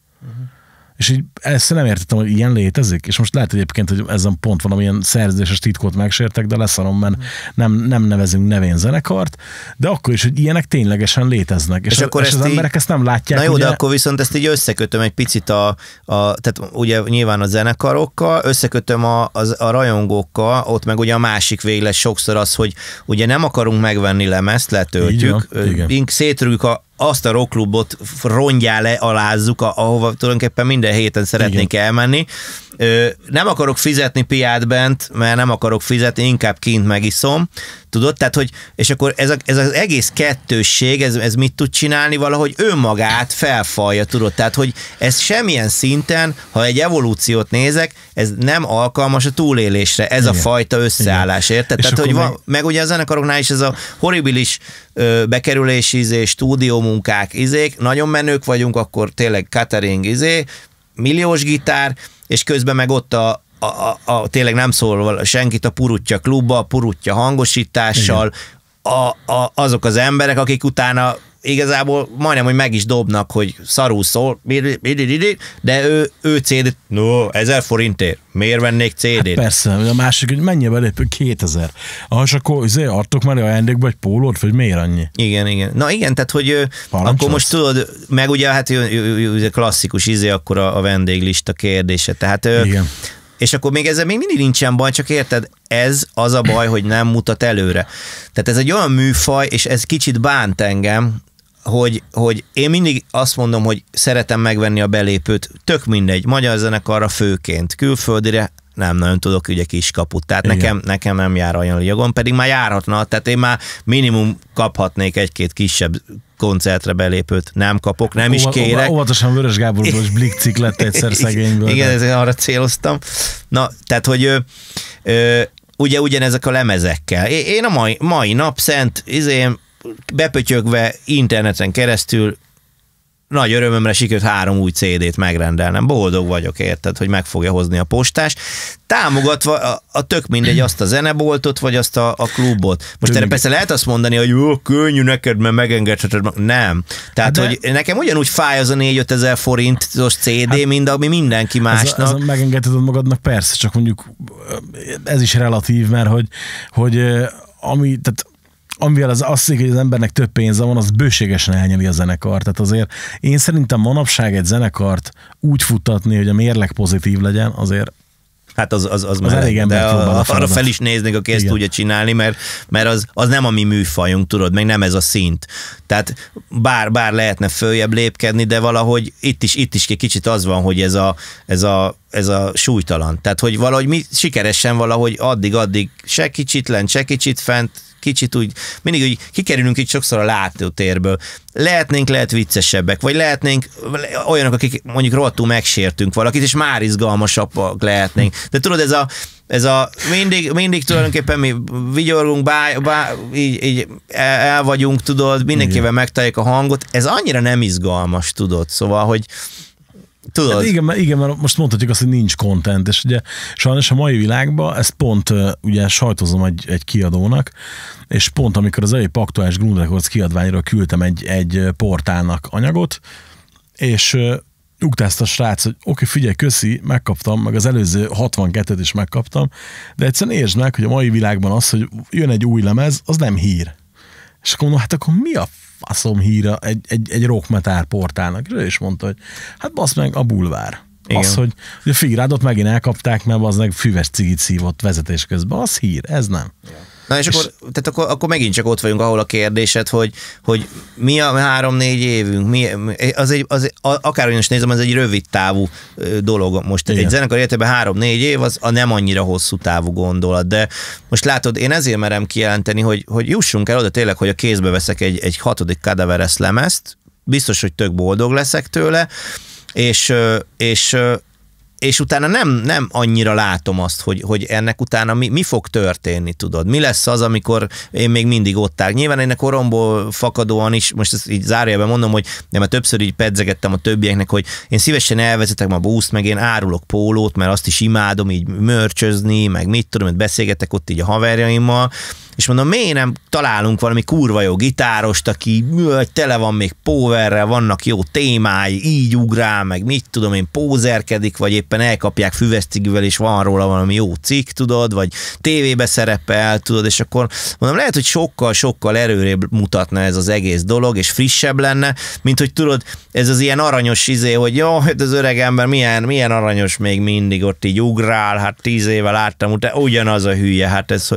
És így ezt nem értettem, hogy ilyen létezik. És most lehet egyébként, hogy ezen pont van amilyen szerzéses titkot megsértek, de leszarom, mert nem, nem nevezünk nevén zenekart, de akkor is, hogy ilyenek ténylegesen léteznek. És, és, akkor és az így, emberek ezt nem látják. Na jó, ugye... de akkor viszont ezt így összekötöm egy picit a, a tehát ugye nyilván a zenekarokkal, összekötöm a, az, a rajongókkal, ott meg ugye a másik véglet sokszor az, hogy ugye nem akarunk megvenni lemezt, letöltjük, igen. szétrüljük a, azt a rockklubot rongyá le alázzuk, ahova tulajdonképpen minden héten szeretnénk Igen. elmenni, nem akarok fizetni piát bent, mert nem akarok fizetni, inkább kint megiszom, tudod? Tehát, hogy, és akkor ez, a, ez az egész kettősség, ez, ez mit tud csinálni? Valahogy önmagát felfalja, tudod? Tehát, hogy ez semmilyen szinten, ha egy evolúciót nézek, ez nem alkalmas a túlélésre, ez Igen. a fajta összeállás, Igen. érted? Tehát, hogy van, meg... meg ugye a zenekaroknál is ez a horribilis ö, bekerülési izé, munkák izék, nagyon menők vagyunk, akkor tényleg catering izé, milliós gitár, és közben meg ott a, a, a, a tényleg nem szól senkit a purutja klubba, a purutja hangosítással, a, a, azok az emberek, akik utána igazából majdnem, hogy meg is dobnak, hogy szarú szól, de ő, ő cd no, ezer forintért, miért vennék CD-t? Hát persze, a másik, hogy mennyi belépő, 2000. Ah, és akkor izé, adtok már ajándékba egy pólót, vagy miért annyi? Igen, igen. Na igen, tehát hogy Parancsolsz? akkor most tudod, meg ugye hát klasszikus izé akkor a, a vendéglista kérdése, tehát igen. És akkor még ezzel még mindig nincsen baj, csak érted, ez az a baj, hogy nem mutat előre. Tehát ez egy olyan műfaj, és ez kicsit bánt engem, hogy, hogy én mindig azt mondom, hogy szeretem megvenni a belépőt, tök mindegy, magyar zenekarra főként, külföldire nem nagyon tudok ugye kiskaput. Tehát Igen. nekem, nekem nem jár olyan jogom, pedig már járhatna, tehát én már minimum kaphatnék egy-két kisebb koncertre belépőt nem kapok, nem is kérek. Óvatosan Vörös Gáborból is blikcik lett egyszer szegényből. Igen, ezért arra céloztam. Na, tehát, hogy ö, ö, ugye ugyanezek a lemezekkel. Én a mai, mai nap szent, izém, bepötyögve interneten keresztül nagy örömömre sikerült három új CD-t megrendelnem. Boldog vagyok, érted, hogy meg fogja hozni a postás. Támogatva a, a tök mindegy azt a zeneboltot, vagy azt a, a klubot. Most Tűnik. erre persze lehet azt mondani, hogy jó, könnyű neked, mert megengedheted. Nem. Tehát, hát De... hogy nekem ugyanúgy fáj az a 4 ezer forintos CD, hát, mint ami mindenki másnak. Ez, a, ez a megengedheted magadnak, persze, csak mondjuk ez is relatív, mert hogy, hogy ami, tehát amivel az azt hogy az embernek több pénze van, az bőségesen elnyeli a zenekart. Tehát azért én szerintem manapság egy zenekart úgy futtatni, hogy a mérleg pozitív legyen, azért Hát az, az, az, az már elég de ember a, arra fel is néznék, aki ezt Igen. tudja csinálni, mert, mert az, az nem a mi műfajunk, tudod, meg nem ez a szint. Tehát bár, bár lehetne följebb lépkedni, de valahogy itt is, itt is kicsit az van, hogy ez a, ez a ez a súlytalan. Tehát, hogy valahogy mi sikeresen valahogy addig-addig se kicsit lent, se kicsit fent, kicsit úgy, mindig úgy kikerülünk itt sokszor a látótérből. Lehetnénk lehet viccesebbek, vagy lehetnénk olyanok, akik mondjuk rohadtul megsértünk valakit, és már izgalmasabbak lehetnénk. De tudod, ez a, ez a mindig, mindig tulajdonképpen mi vigyorgunk, bá, bá, így, így el, el vagyunk, tudod, mindenkivel megtaláljuk a hangot, ez annyira nem izgalmas, tudod, szóval, hogy Tudod? Hát igen, mert, igen, mert most mondhatjuk azt, hogy nincs content, és ugye sajnos a mai világban ez pont ugye sajtozom egy, egy kiadónak, és pont amikor az előbb aktuális Grund Records kiadványra küldtem egy, egy portálnak anyagot, és ugrázta a srác, hogy oké, okay, figyelj, köszi, megkaptam, meg az előző 62-et is megkaptam, de egyszerűen értsd meg, hogy a mai világban az, hogy jön egy új lemez, az nem hír. És akkor mondom, hát akkor mi a faszom híra egy, egy, egy rockmetár portálnak. És ő is mondta, hogy hát basz meg a bulvár. Igen. Az, hogy, hogy a Figrádot megint elkapták, mert az meg füves cigit szívott vezetés közben, az hír, ez nem. Igen. Na és, és akkor, tehát akkor, akkor megint csak ott vagyunk, ahol a kérdésed, hogy, hogy mi a három-négy évünk, mi, az egy, az, hogy is nézem, ez egy rövid távú dolog. Most Igen. egy zenekar életében három-négy év az a nem annyira hosszú távú gondolat, de most látod, én ezért merem kijelenteni, hogy, hogy jussunk el oda tényleg, hogy a kézbe veszek egy, egy hatodik kadaveres lemezt, biztos, hogy tök boldog leszek tőle, és, és és utána nem, nem annyira látom azt, hogy, hogy ennek utána mi, mi fog történni, tudod. Mi lesz az, amikor én még mindig ott állok? Nyilván ennek koromból fakadóan is, most ezt így zárójelben mondom, hogy nem, mert többször így pedzegettem a többieknek, hogy én szívesen elvezetek ma búzt, meg én árulok pólót, mert azt is imádom így mörcsözni, meg mit tudom, hogy beszélgetek ott így a haverjaimmal, és mondom, miért nem találunk valami kurva jó gitárost, aki hm, tele van még powerrel, vannak jó témái, így ugrál, meg mit tudom én, pózerkedik, vagy éppen elkapják füvesztigűvel, és van róla valami jó cikk, tudod, vagy tévébe szerepel, tudod, és akkor mondom, lehet, hogy sokkal-sokkal erőrébb mutatna ez az egész dolog, és frissebb lenne, mint hogy tudod, ez az ilyen aranyos izé, hogy jó, hát az öreg ember milyen, milyen aranyos még mindig ott így ugrál, hát tíz éve láttam, utána ugyanaz a hülye, hát ez,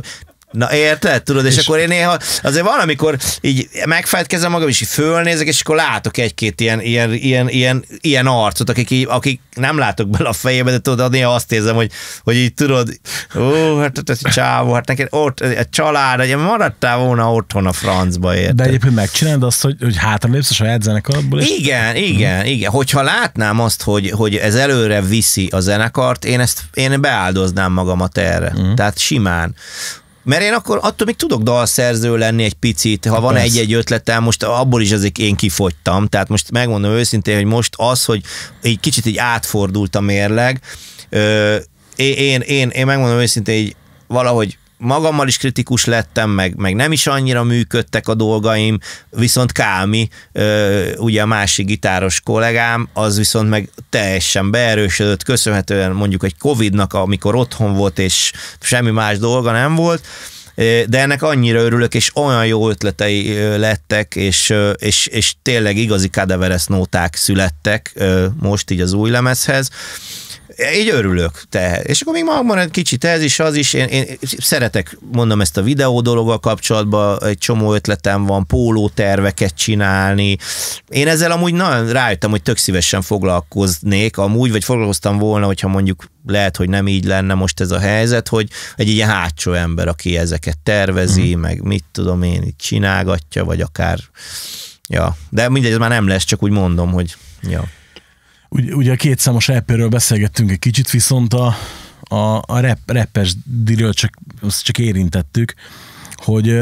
Na érted, tudod, és, és akkor én néha azért van, amikor így megfelelkezem magam, és így fölnézek, és akkor látok egy-két ilyen, ilyen, ilyen, ilyen, ilyen arcot, akik, így, akik nem látok bele a fejébe, de tudod, néha azt érzem, hogy, hogy így tudod, ó, hát ez csávó, hát neked ott a család, hogy maradtál volna otthon a francba, érted? De egyébként megcsinálod azt, hogy, hogy hátralépsz a saját zenekarból? És... Igen, igen, hmm. igen. Hogyha látnám azt, hogy, hogy ez előre viszi a zenekart, én ezt én beáldoznám magamat erre. Hmm. Tehát simán mert én akkor attól még tudok dalszerző lenni egy picit, ha van egy-egy ötletem, most abból is azért én kifogytam, tehát most megmondom őszintén, hogy most az, hogy egy kicsit így átfordult a mérleg, ö, én, én, én megmondom őszintén, hogy valahogy magammal is kritikus lettem, meg, meg nem is annyira működtek a dolgaim, viszont Kálmi, ugye a másik gitáros kollégám, az viszont meg teljesen beerősödött, köszönhetően mondjuk egy Covid-nak, amikor otthon volt, és semmi más dolga nem volt, de ennek annyira örülök, és olyan jó ötletei lettek, és, és, és tényleg igazi kadeveres nóták születtek most így az új lemezhez, így örülök, te. És akkor még egy kicsit ez is, az is. Én, én szeretek, mondom, ezt a videó dologgal kapcsolatban egy csomó ötletem van, póló terveket csinálni. Én ezzel amúgy nagyon rájöttem, hogy tök szívesen foglalkoznék amúgy, vagy foglalkoztam volna, hogyha mondjuk lehet, hogy nem így lenne most ez a helyzet, hogy egy ilyen hátsó ember, aki ezeket tervezi, mm. meg mit tudom én, itt csinálgatja, vagy akár, ja. De mindegy, ez már nem lesz, csak úgy mondom, hogy ja ugye, ugye a kétszámos EP-ről beszélgettünk egy kicsit, viszont a, a, a rap, rappes diről csak, azt csak érintettük, hogy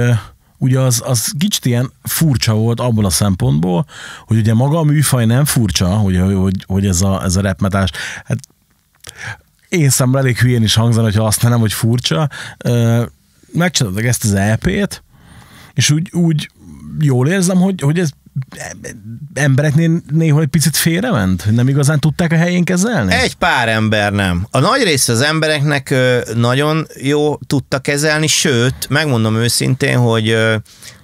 ugye az, az kicsit ilyen furcsa volt abból a szempontból, hogy ugye maga a műfaj nem furcsa, hogy, hogy, hogy ez, a, ez a repmetás. hát én számomra elég hülyén is hangzana, hogyha azt nem, hogy furcsa. Megcsináltak ezt az EP-t, és úgy, úgy jól érzem, hogy, hogy ez embereknél néhol egy picit félrement? Nem igazán tudták a helyén kezelni? Egy pár ember nem. A nagy része az embereknek nagyon jó tudta kezelni, sőt, megmondom őszintén, hogy,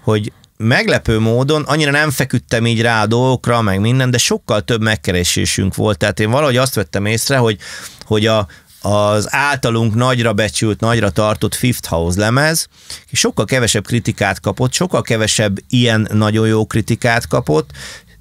hogy meglepő módon annyira nem feküdtem így rá a dolgokra, meg minden, de sokkal több megkeresésünk volt. Tehát én valahogy azt vettem észre, hogy, hogy a az általunk nagyra becsült, nagyra tartott Fifth House lemez, és sokkal kevesebb kritikát kapott, sokkal kevesebb ilyen nagyon jó kritikát kapott,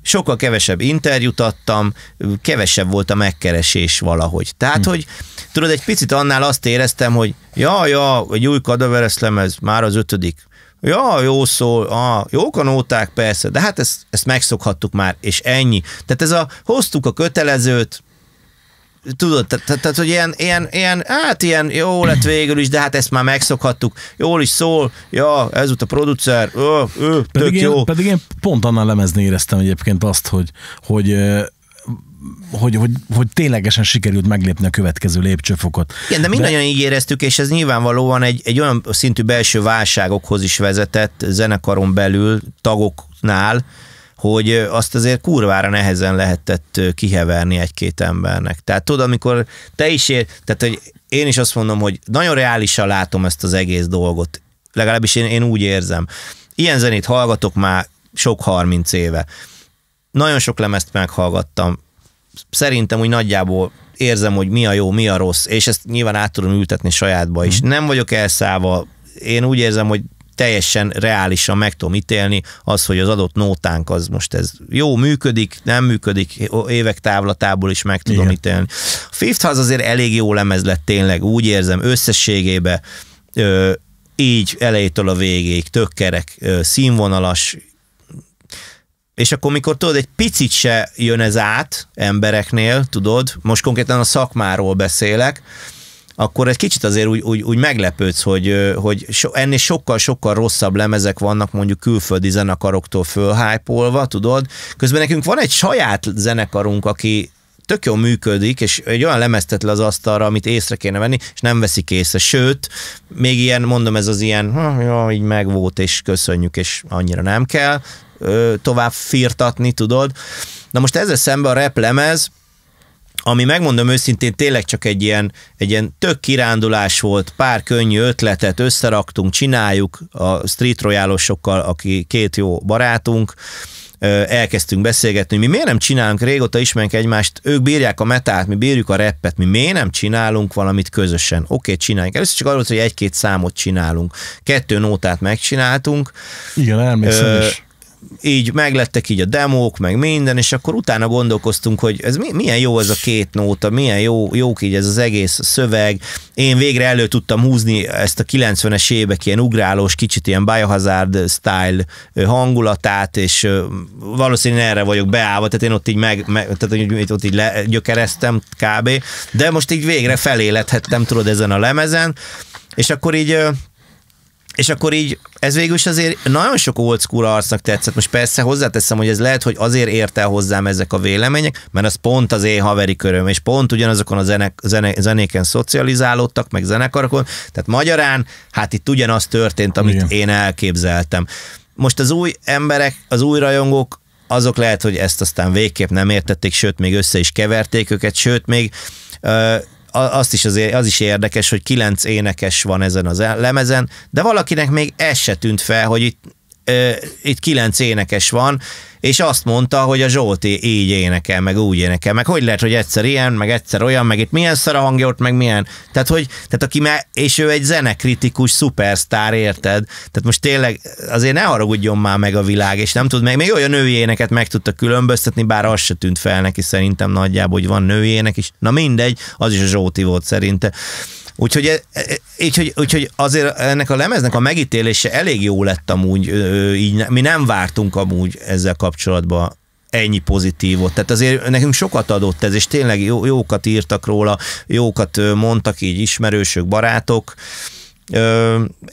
sokkal kevesebb interjút adtam, kevesebb volt a megkeresés valahogy. Tehát, hmm. hogy tudod, egy picit annál azt éreztem, hogy ja, ja, egy új kadaveres lemez, már az ötödik. Ja, jó szól, ah, jók a nóták persze, de hát ezt, ezt megszokhattuk már, és ennyi. Tehát ez a, hoztuk a kötelezőt, tudod, tehát, tehát teh hogy ilyen, ilyen, ilyen, hát ilyen jó lett végül is, de hát ezt már megszokhattuk, jól is szól, ja, ez a producer, ö, ö, tök pedig jó. Én, pedig én pont annál lemezni éreztem egyébként azt, hogy, hogy hogy, hogy, hogy ténylegesen sikerült meglépni a következő lépcsőfokot. Igen, de mindannyian de... így éreztük, és ez nyilvánvalóan egy, egy olyan szintű belső válságokhoz is vezetett zenekaron belül, tagoknál, hogy azt azért kurvára nehezen lehetett kiheverni egy-két embernek. Tehát tudod, amikor te is ér, tehát hogy én is azt mondom, hogy nagyon reálisan látom ezt az egész dolgot. Legalábbis én, én úgy érzem. Ilyen zenét hallgatok már sok 30 éve. Nagyon sok lemezt meghallgattam. Szerintem úgy nagyjából érzem, hogy mi a jó, mi a rossz, és ezt nyilván át tudom ültetni sajátba is. Mm. Nem vagyok elszállva, én úgy érzem, hogy teljesen reálisan meg tudom ítélni az, hogy az adott nótánk az most ez jó működik, nem működik, évek távlatából is meg tudom Igen. ítélni. A Fifth House azért elég jó lemez lett tényleg, úgy érzem, összességébe ö, így elejétől a végéig, tökkerek, ö, színvonalas, és akkor mikor tudod, egy picit se jön ez át embereknél, tudod, most konkrétan a szakmáról beszélek, akkor egy kicsit azért úgy, úgy, úgy meglepődsz, hogy, hogy so, ennél sokkal-sokkal rosszabb lemezek vannak mondjuk külföldi zenekaroktól fölhájpolva, tudod. Közben nekünk van egy saját zenekarunk, aki tök jól működik, és egy olyan lemeztet le az asztalra, amit észre kéne venni, és nem veszik észre. Sőt, még ilyen, mondom, ez az ilyen, ha, ja, így megvolt, és köszönjük, és annyira nem kell ö, tovább firtatni, tudod. Na most ezzel szemben a rap lemez, ami megmondom őszintén tényleg csak egy ilyen, egy ilyen tök kirándulás volt, pár könnyű ötletet összeraktunk, csináljuk a street royalosokkal, aki két jó barátunk, elkezdtünk beszélgetni, mi miért nem csinálunk, régóta ismerünk egymást, ők bírják a metát, mi bírjuk a reppet, mi miért nem csinálunk valamit közösen. Oké, okay, csináljunk. Először csak arról, hogy egy-két számot csinálunk. Kettő nótát megcsináltunk. Igen, elmészem is így meglettek így a demók, meg minden, és akkor utána gondolkoztunk, hogy ez mi, milyen jó ez a két nóta, milyen jó, jók így ez az egész szöveg. Én végre elő tudtam húzni ezt a 90-es évek ilyen ugrálós, kicsit ilyen Biohazard style hangulatát, és valószínűleg erre vagyok beállva, tehát én ott így, meg, meg tehát ott így legyökereztem kb. De most így végre felélethettem, tudod, ezen a lemezen, és akkor így és akkor így ez végül is azért nagyon sok old school arcnak tetszett. Most persze hozzáteszem, hogy ez lehet, hogy azért ért el hozzám ezek a vélemények, mert az pont az én haveri köröm, és pont ugyanazokon a zenek, zene, zenéken szocializálódtak, meg zenekarokon. Tehát magyarán, hát itt ugyanaz történt, amit Igen. én elképzeltem. Most az új emberek, az új rajongók, azok lehet, hogy ezt aztán végképp nem értették, sőt, még össze is keverték őket, sőt, még azt is azért, az is érdekes, hogy kilenc énekes van ezen az lemezen, de valakinek még ez se tűnt fel, hogy itt itt kilenc énekes van, és azt mondta, hogy a Zsolti így énekel, meg úgy énekel, meg hogy lehet, hogy egyszer ilyen, meg egyszer olyan, meg itt milyen szar a hangja ott, meg milyen. Tehát, hogy, tehát aki me, és ő egy zenekritikus szupersztár, érted? Tehát most tényleg azért ne haragudjon már meg a világ, és nem tud meg, még olyan női éneket meg tudta különböztetni, bár az se tűnt fel neki szerintem nagyjából, hogy van női ének is. Na mindegy, az is a Zsolti volt szerinte. Úgyhogy, úgyhogy, e, e, úgyhogy azért ennek a lemeznek a megítélése elég jó lett amúgy, így mi nem vártunk amúgy ezzel kapcsolatban ennyi pozitívot. Tehát azért nekünk sokat adott ez, és tényleg jó, jókat írtak róla, jókat mondtak így ismerősök, barátok.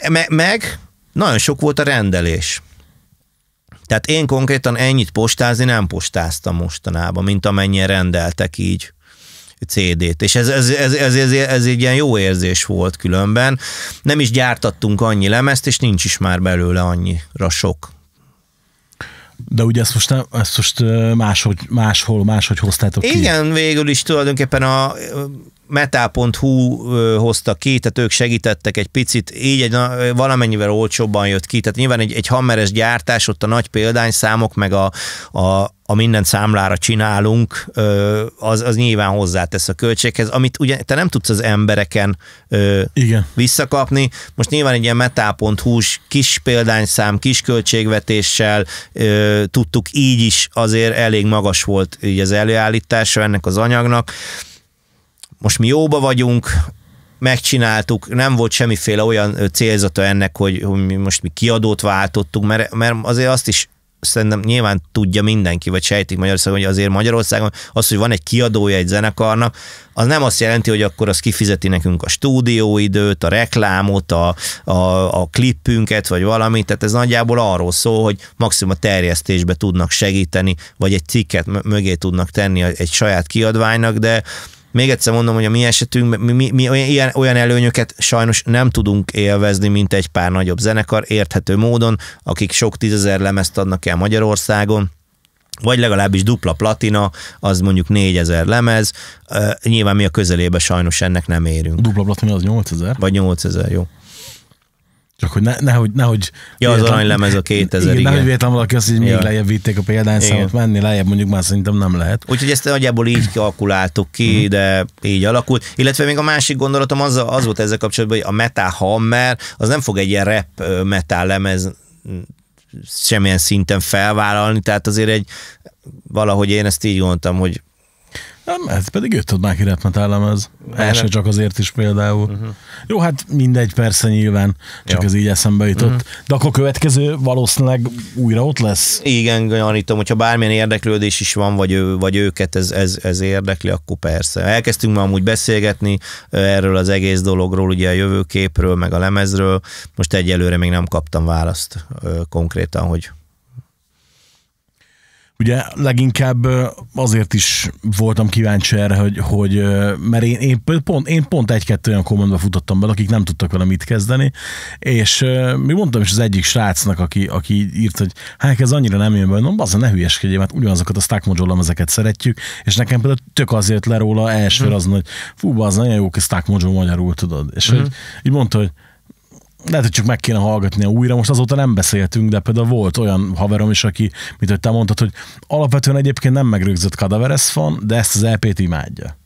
Me, meg nagyon sok volt a rendelés. Tehát én konkrétan ennyit postázni nem postáztam mostanában, mint amennyien rendeltek így. CD-t, és ez, ez, ez, ez, ez, ez egy ilyen jó érzés volt különben. Nem is gyártattunk annyi lemezt, és nincs is már belőle annyira sok. De ugye ezt most, nem, ezt most máshogy, máshol, máshogy hoztátok Igen, ki. Igen, végül is tulajdonképpen a Metal.hu hozta ki, tehát ők segítettek egy picit, így egy, valamennyivel olcsóbban jött ki, tehát nyilván egy, egy hammeres gyártás, ott a nagy példányszámok, meg a, a, a minden számlára csinálunk, az, az nyilván hozzátesz a költséghez, amit ugye te nem tudsz az embereken Igen. visszakapni. Most nyilván egy ilyen metál.hu-s kis példányszám, kis költségvetéssel tudtuk így is azért elég magas volt így az előállítása ennek az anyagnak most mi jóba vagyunk, megcsináltuk, nem volt semmiféle olyan célzata ennek, hogy, hogy mi most mi kiadót váltottunk, mert, mert azért azt is szerintem nyilván tudja mindenki, vagy sejtik Magyarországon, hogy azért Magyarországon az, hogy van egy kiadója egy zenekarnak, az nem azt jelenti, hogy akkor az kifizeti nekünk a stúdióidőt, a reklámot, a, a, a klippünket, vagy valamit, tehát ez nagyjából arról szól, hogy maximum a terjesztésbe tudnak segíteni, vagy egy cikket mögé tudnak tenni egy saját kiadványnak, de még egyszer mondom, hogy a mi esetünkben mi, mi, mi olyan, ilyen, olyan előnyöket sajnos nem tudunk élvezni, mint egy pár nagyobb zenekar, érthető módon, akik sok tízezer lemezt adnak el Magyarországon, vagy legalábbis dupla platina, az mondjuk négyezer lemez, uh, nyilván mi a közelébe sajnos ennek nem érünk. dupla platina az 8000? Vagy 8000, jó. Csak hogy ne, nehogy... nehogy ja, az aranylemez a 2000, igen. Nehogy véletlen valaki azt, hogy még ja. lejjebb vitték a példányszámot, menni lejjebb mondjuk már szerintem nem lehet. Úgyhogy ezt nagyjából így kalkuláltuk ki, mhm. de így alakult. Illetve még a másik gondolatom az, az volt ezzel kapcsolatban, hogy a Metal Hammer az nem fog egy ilyen rap metal lemez semmilyen szinten felvállalni, tehát azért egy valahogy én ezt így gondoltam, hogy nem, ez pedig őt tudnák iretmet elemez. El se csak azért is például. Uh-huh. Jó, hát mindegy, persze nyilván, csak Jó. ez így eszembe jutott. Uh-huh. De akkor következő valószínűleg újra ott lesz? Igen, gyanítom, hogyha bármilyen érdeklődés is van, vagy, ő, vagy őket ez, ez, ez érdekli, akkor persze. Elkezdtünk már amúgy beszélgetni erről az egész dologról, ugye a jövőképről, meg a lemezről. Most egyelőre még nem kaptam választ konkrétan, hogy Ugye leginkább azért is voltam kíváncsi erre, hogy, hogy mert én, én, pont, én pont egy-kettő olyan kommentbe futottam be, akik nem tudtak vele mit kezdeni, és mi mondtam is az egyik srácnak, aki, aki írt, hogy hát ez annyira nem jön be, az a ne hülyeskedjél, mert ugyanazokat a Stack Mojo ezeket szeretjük, és nekem például tök azért le róla elsőre hm. az, hogy fú, az nagyon jó, hogy Stack Mojo magyarul, tudod. És mm. hogy, így mondta, hogy lehet, hogy csak meg kéne hallgatni újra, most azóta nem beszéltünk, de például volt olyan haverom is, aki, mint hogy te mondtad, hogy alapvetően egyébként nem megrögzött Kadaveresz van, de ezt az EP-t imádja.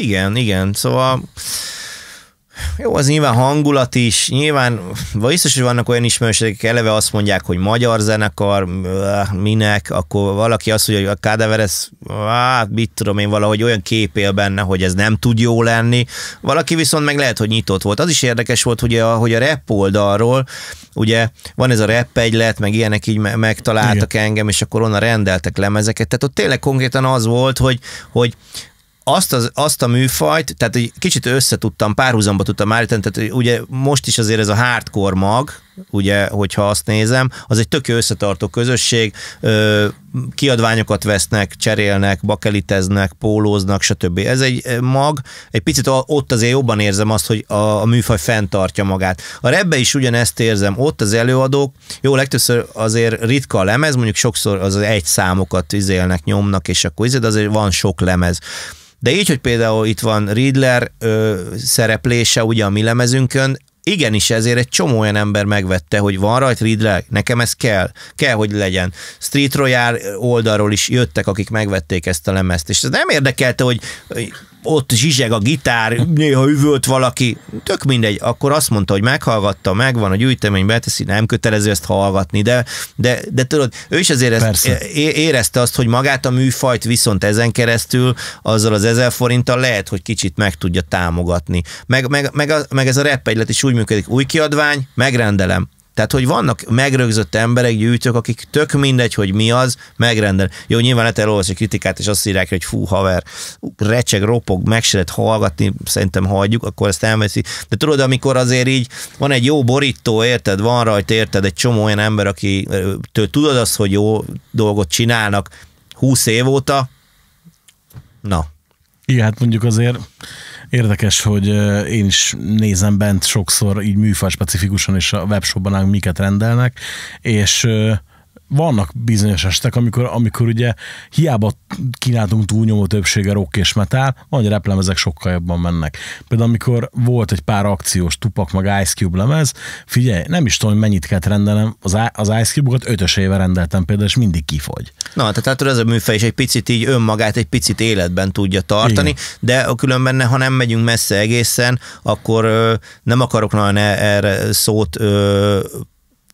Igen, igen, szóval jó, az nyilván hangulat is, nyilván biztos, hogy vannak olyan ismerősök, akik eleve azt mondják, hogy magyar zenekar, minek, akkor valaki azt mondja, hogy a Kádeveres, hát mit tudom én, valahogy olyan képél benne, hogy ez nem tud jó lenni. Valaki viszont meg lehet, hogy nyitott volt. Az is érdekes volt, hogy a, hogy a rap oldalról, ugye van ez a rap egylet, meg ilyenek így megtaláltak Igen. engem, és akkor onnan rendeltek lemezeket. Tehát ott tényleg konkrétan az volt, hogy, hogy azt, az, azt a műfajt, tehát egy kicsit összetudtam, párhuzamba tudtam állítani, tehát ugye most is azért ez a hardcore mag, ugye, hogyha azt nézem, az egy tök összetartó közösség, kiadványokat vesznek, cserélnek, bakeliteznek, pólóznak, stb. Ez egy mag, egy picit ott azért jobban érzem azt, hogy a, a műfaj fenntartja magát. A rebbe is ugyanezt érzem, ott az előadók, jó, legtöbbször azért ritka a lemez, mondjuk sokszor az egy számokat izélnek, nyomnak, és akkor izél, de azért van sok lemez. De így, hogy például itt van Riddler ö, szereplése ugye a mi lemezünkön, igenis ezért egy csomó olyan ember megvette, hogy van rajt Ridley, nekem ez kell, kell, hogy legyen. Street Royale oldalról is jöttek, akik megvették ezt a lemezt, és ez nem érdekelte, hogy ott zsizseg a gitár, néha üvölt valaki, tök mindegy. Akkor azt mondta, hogy meghallgatta, megvan a gyűjtemény, beteszi, nem kötelező ezt hallgatni, de, de, de tudod, ő is azért ezt, érezte azt, hogy magát a műfajt viszont ezen keresztül, azzal az ezer forinttal lehet, hogy kicsit meg tudja támogatni. Meg, meg, meg, a, meg ez a rep is úgy működik, új kiadvány, megrendelem, tehát, hogy vannak megrögzött emberek, gyűjtők, akik tök mindegy, hogy mi az, megrendel. Jó, nyilván lehet elolvasni kritikát, és azt írják, hogy fú, haver, recseg, ropog, meg se lehet hallgatni, szerintem hagyjuk, akkor ezt elveszi. De tudod, amikor azért így van egy jó borító, érted, van rajta, érted, egy csomó olyan ember, aki tudod azt, hogy jó dolgot csinálnak 20 év óta, na. Igen, hát mondjuk azért Érdekes, hogy én is nézem bent sokszor így műfaj specifikusan, és a webshopban miket rendelnek, és vannak bizonyos estek, amikor, amikor ugye hiába kínáltunk túlnyomó többsége rock és metal, nagy replemezek sokkal jobban mennek. Például amikor volt egy pár akciós tupak meg Ice Cube lemez, figyelj, nem is tudom, hogy mennyit kell rendelnem, az, az Ice Cube-okat ötösével rendeltem például, és mindig kifogy. Na, tehát hát ez a műfej is egy picit így önmagát egy picit életben tudja tartani, Igen. de a különben, ha nem megyünk messze egészen, akkor ö, nem akarok nagyon e- erre szót ö,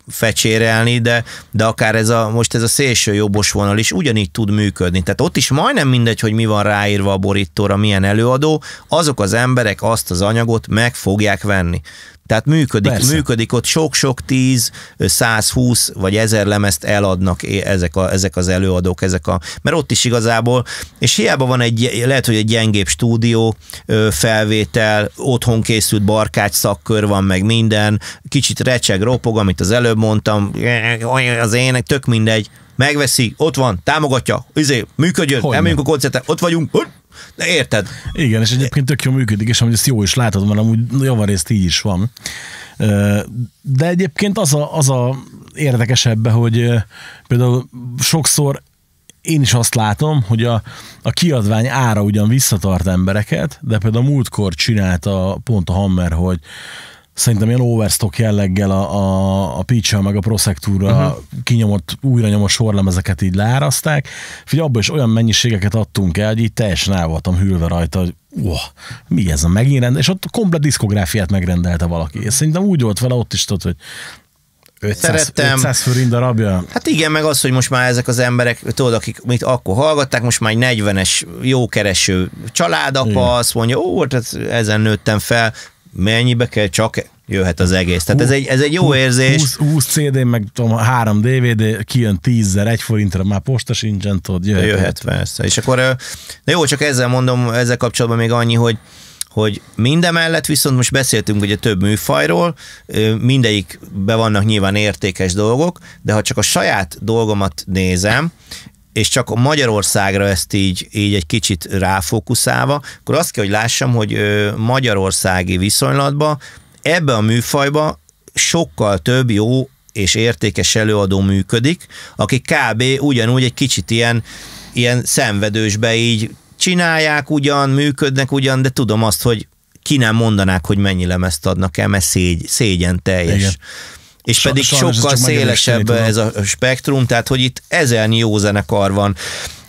fecsérelni, de, de akár ez a, most ez a szélső jobbos vonal is ugyanígy tud működni. Tehát ott is majdnem mindegy, hogy mi van ráírva a borítóra, milyen előadó, azok az emberek azt az anyagot meg fogják venni. Tehát működik, Persze. működik ott sok-sok tíz, 120 vagy ezer lemezt eladnak ezek, a, ezek az előadók, ezek a, mert ott is igazából, és hiába van egy, lehet, hogy egy gyengébb stúdió felvétel, otthon készült barkács szakkör van, meg minden, kicsit recseg, ropog, amit az előbb mondtam, az ének, tök mindegy, megveszi, ott van, támogatja, izé, működjön, elmegyünk a koncertre, ott vagyunk, ott, de érted? Igen, és egyébként tök jó működik, és amúgy ezt jó is látod, mert amúgy javarészt így is van. De egyébként az a, az a érdekes ebbe, hogy például sokszor én is azt látom, hogy a, a kiadvány ára ugyan visszatart embereket, de például a múltkor csinálta pont a Hammer, hogy szerintem ilyen overstock jelleggel a, a, a peach meg a Prosectura uh-huh. Mhm. kinyomott, újra nyomott sorlemezeket így leáraszták. Figyelj, abban is olyan mennyiségeket adtunk el, hogy így teljesen el voltam hűlve rajta, hogy oh, mi ez a megint rend, és ott komplet diszkográfiát megrendelte valaki. És mhm. szerintem úgy volt vele ott is, tudod, hogy 500, Szerettem. 500 forint darabja. Hát igen, meg az, hogy most már ezek az emberek, tudod, akik mit akkor hallgatták, most már egy 40-es jókereső családapa igen. azt mondja, ó, hát ezen nőttem fel, mennyibe kell, csak jöhet az egész. Tehát ez egy, ez egy jó érzés. 20, 20 CD, meg tudom, 3 DVD, kijön 10 egy forintra, már posta sincsen, tudod, jöhet. Jöhet, persze. És akkor, de jó, csak ezzel mondom, ezzel kapcsolatban még annyi, hogy hogy mindemellett viszont most beszéltünk ugye több műfajról, mindegyik be vannak nyilván értékes dolgok, de ha csak a saját dolgomat nézem, és csak Magyarországra ezt így, így egy kicsit ráfókuszálva, akkor azt kell, hogy lássam, hogy magyarországi viszonylatban ebbe a műfajba sokkal több jó és értékes előadó működik, aki kb. ugyanúgy egy kicsit ilyen, ilyen szenvedősbe így csinálják ugyan, működnek ugyan, de tudom azt, hogy ki nem mondanák, hogy mennyi lemezt adnak el, mert szégy, szégyen teljes. Igen és so, pedig sokkal szélesebb ez a spektrum, tehát hogy itt ezernyi jó zenekar van,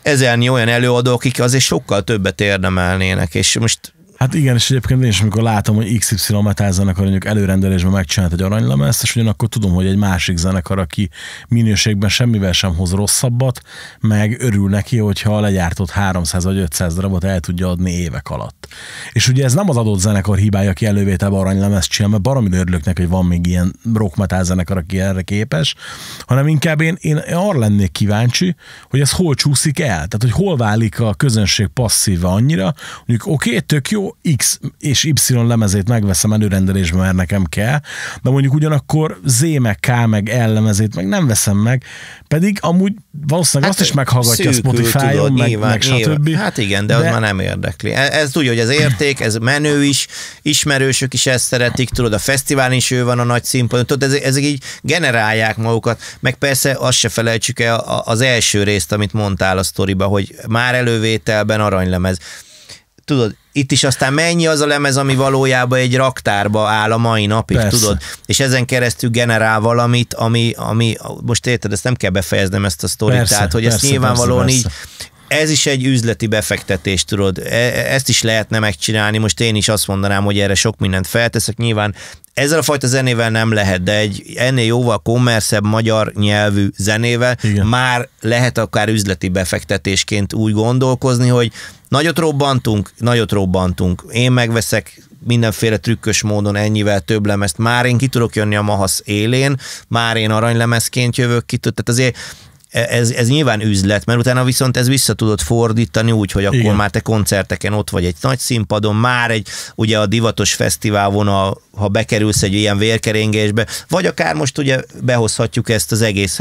ezernyi olyan előadó, akik azért sokkal többet érdemelnének, és most Hát igen, és egyébként én is, amikor látom, hogy XY metázenek, mondjuk előrendelésben megcsinált egy aranylemezt, és ugyanakkor tudom, hogy egy másik zenekar, aki minőségben semmivel sem hoz rosszabbat, meg örül neki, hogyha a legyártott 300 vagy 500 darabot el tudja adni évek alatt. És ugye ez nem az adott zenekar hibája, aki elővételben aranylemezt csinál, mert baromi örülök neki, hogy van még ilyen rock metal zenekar, aki erre képes, hanem inkább én, én arra lennék kíváncsi, hogy ez hol csúszik el, tehát hogy hol válik a közönség passzíva annyira, mondjuk oké, okay, tök jó, X és Y lemezét megveszem előrendelésben, mert nekem kell, de mondjuk ugyanakkor Z meg K meg L lemezét meg nem veszem meg, pedig amúgy valószínűleg hát azt is meghallgatja Spotify-on, meg, nyilván, meg nyilván. Hát igen, de, de az már nem érdekli. E- ez tudja, hogy az érték, ez menő is, ismerősök is ezt szeretik, tudod, a fesztivál is ő van a nagy színpadon, tudod, ezek, ezek így generálják magukat, meg persze azt se felejtsük el az első részt, amit mondtál a sztoriba, hogy már elővételben aranylemez. Tudod, itt is aztán mennyi az a lemez, ami valójában egy raktárba áll a mai napig, Persze. tudod? És ezen keresztül generál valamit, ami, ami most érted, ezt nem kell befejeznem ezt a sztorit, persze, tehát hogy persze, ezt nyilvánvalóan persze, persze. így ez is egy üzleti befektetés, tudod, e, e- ezt is lehetne megcsinálni, most én is azt mondanám, hogy erre sok mindent felteszek, nyilván ezzel a fajta zenével nem lehet, de egy ennél jóval kommerszebb magyar nyelvű zenével Igen. már lehet akár üzleti befektetésként úgy gondolkozni, hogy nagyot robbantunk, nagyot robbantunk. Én megveszek mindenféle trükkös módon ennyivel több lemezt. Már én ki tudok jönni a mahasz élén, már én aranylemezként jövök ki. Tehát azért ez, ez nyilván üzlet, mert utána viszont ez vissza tudod fordítani úgy, hogy akkor Igen. már te koncerteken ott vagy egy nagy színpadon, már egy, ugye a divatos fesztivál vonal, ha bekerülsz egy ilyen vérkeringésbe, vagy akár most ugye behozhatjuk ezt az egész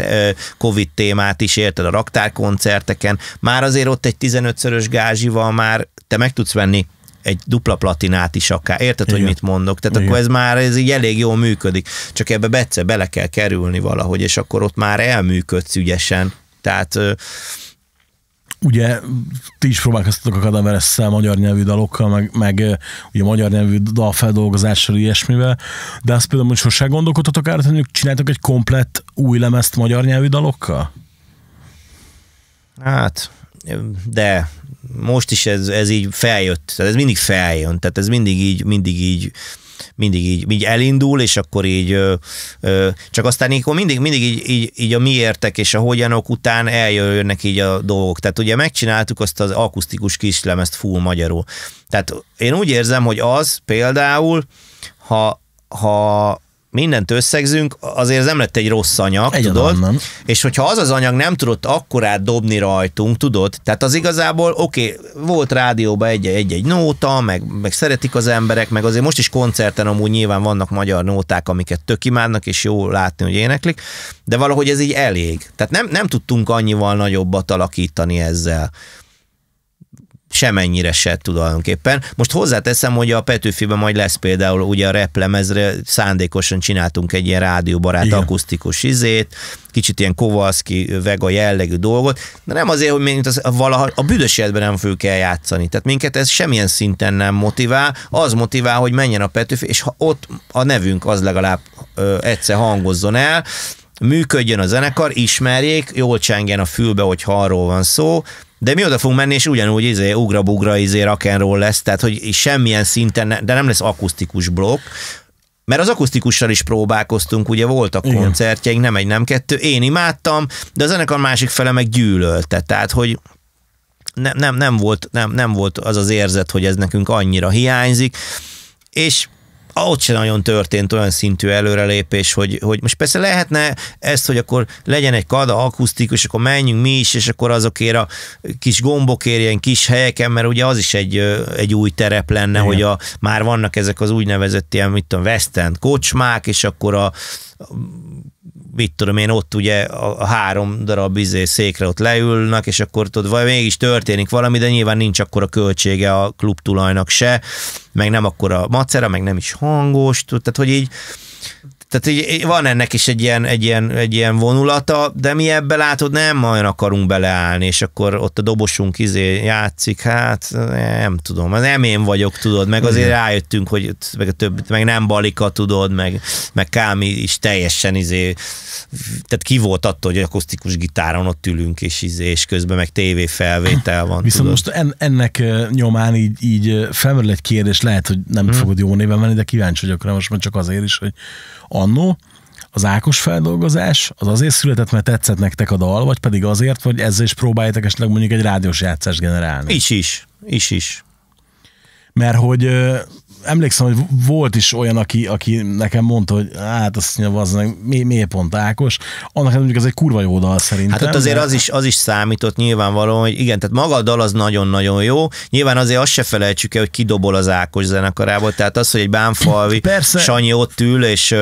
Covid témát is, érted, a raktárkoncerteken, már azért ott egy 15-szörös gázsival már te meg tudsz venni egy dupla platinát is akár. Érted, Igen. hogy mit mondok? Tehát Igen. akkor ez már ez így elég jól működik. Csak ebbe becse bele kell kerülni valahogy, és akkor ott már elműködsz ügyesen. Tehát ugye ti is próbálkoztatok a kadaveresszel, magyar nyelvű dalokkal, meg, meg ugye magyar nyelvű feldolgozással, ilyesmivel, de azt például most sosem gondolkodtatok arra, hogy csináltok egy komplett új lemezt magyar nyelvű dalokkal? Hát, de most is ez, ez így feljött, tehát ez mindig feljön, tehát ez mindig így, mindig így, mindig így, így elindul, és akkor így, ö, ö, csak aztán így, mindig, mindig így, így, így a miértek és a hogyanok után eljönnek így a dolgok. Tehát ugye megcsináltuk azt az akusztikus kislemezt full magyarul. Tehát én úgy érzem, hogy az például, ha, ha mindent összegzünk, azért ez nem lett egy rossz anyag, egy tudod? Nem. És hogyha az az anyag nem tudott akkorát dobni rajtunk, tudod? Tehát az igazából, oké, okay, volt rádióban egy-egy nóta, meg, meg szeretik az emberek, meg azért most is koncerten amúgy nyilván vannak magyar nóták, amiket tök imádnak, és jó látni, hogy éneklik, de valahogy ez így elég. Tehát nem, nem tudtunk annyival nagyobbat alakítani ezzel semennyire se tulajdonképpen. Most hozzáteszem, hogy a Petőfiben majd lesz például ugye a replemezre szándékosan csináltunk egy ilyen rádióbarát Igen. akusztikus izét, kicsit ilyen Kovalszki, Vega jellegű dolgot, de nem azért, hogy még az, valaha a büdös életben nem kell játszani. Tehát minket ez semmilyen szinten nem motivál, az motivál, hogy menjen a Petőfi, és ha ott a nevünk az legalább ö, egyszer hangozzon el, működjön a zenekar, ismerjék, jól csengjen a fülbe, hogy arról van szó, de mi oda fogunk menni, és ugyanúgy izé, ugra-bugra izé, rakenról lesz, tehát hogy semmilyen szinten, ne, de nem lesz akusztikus blokk, mert az akusztikussal is próbálkoztunk, ugye voltak Igen. koncertjeink, nem egy, nem kettő, én imádtam, de az ennek a másik fele meg gyűlölte, tehát hogy nem nem, nem, volt, nem, nem volt az az érzet, hogy ez nekünk annyira hiányzik, és ott se nagyon történt olyan szintű előrelépés, hogy, hogy most persze lehetne ezt, hogy akkor legyen egy kada akusztikus, akkor menjünk mi is, és akkor azokért a kis gombokért, ilyen kis helyeken, mert ugye az is egy, egy új terep lenne, Igen. hogy a, már vannak ezek az úgynevezett ilyen, mit tudom, West End kocsmák, és akkor a mit tudom én, ott ugye a, a három darab izé székre ott leülnek, és akkor tudod, vagy mégis történik valami, de nyilván nincs akkor a költsége a klub tulajnak se, meg nem akkor a macera, meg nem is hangos, tehát hogy így tehát így, van ennek is egy ilyen, egy, ilyen, egy ilyen vonulata, de mi ebbe látod, nem olyan akarunk beleállni, és akkor ott a dobosunk izé játszik, hát nem tudom, nem én vagyok, tudod, meg azért rájöttünk, hogy meg, a több, meg nem Balika, tudod, meg, meg Kámi is teljesen izé, tehát ki volt attól, hogy akusztikus gitáron ott ülünk, és izé, és közben meg tévé felvétel van. Viszont tudod. most en, ennek nyomán így, így felmerül egy kérdés, lehet, hogy nem hmm. fogod jó néven menni, de kíváncsi vagyok rá most már csak azért is, hogy annó, az Ákos feldolgozás az azért született, mert tetszett nektek a dal, vagy pedig azért, hogy ezzel is próbáljátok esetleg mondjuk egy rádiós játszást generálni? Is is, is is. Mert hogy emlékszem, hogy volt is olyan, aki, aki nekem mondta, hogy hát azt mondja, az mi, miért pont Ákos. Annak mondjuk ez egy kurva jó dal szerintem. Hát ott azért az is, az is számított nyilvánvalóan, hogy igen, tehát maga a dal az nagyon-nagyon jó. Nyilván azért azt se felejtsük el, hogy kidobol az Ákos zenekarából, tehát az, hogy egy bánfalvi Persze. Sanyi ott ül, és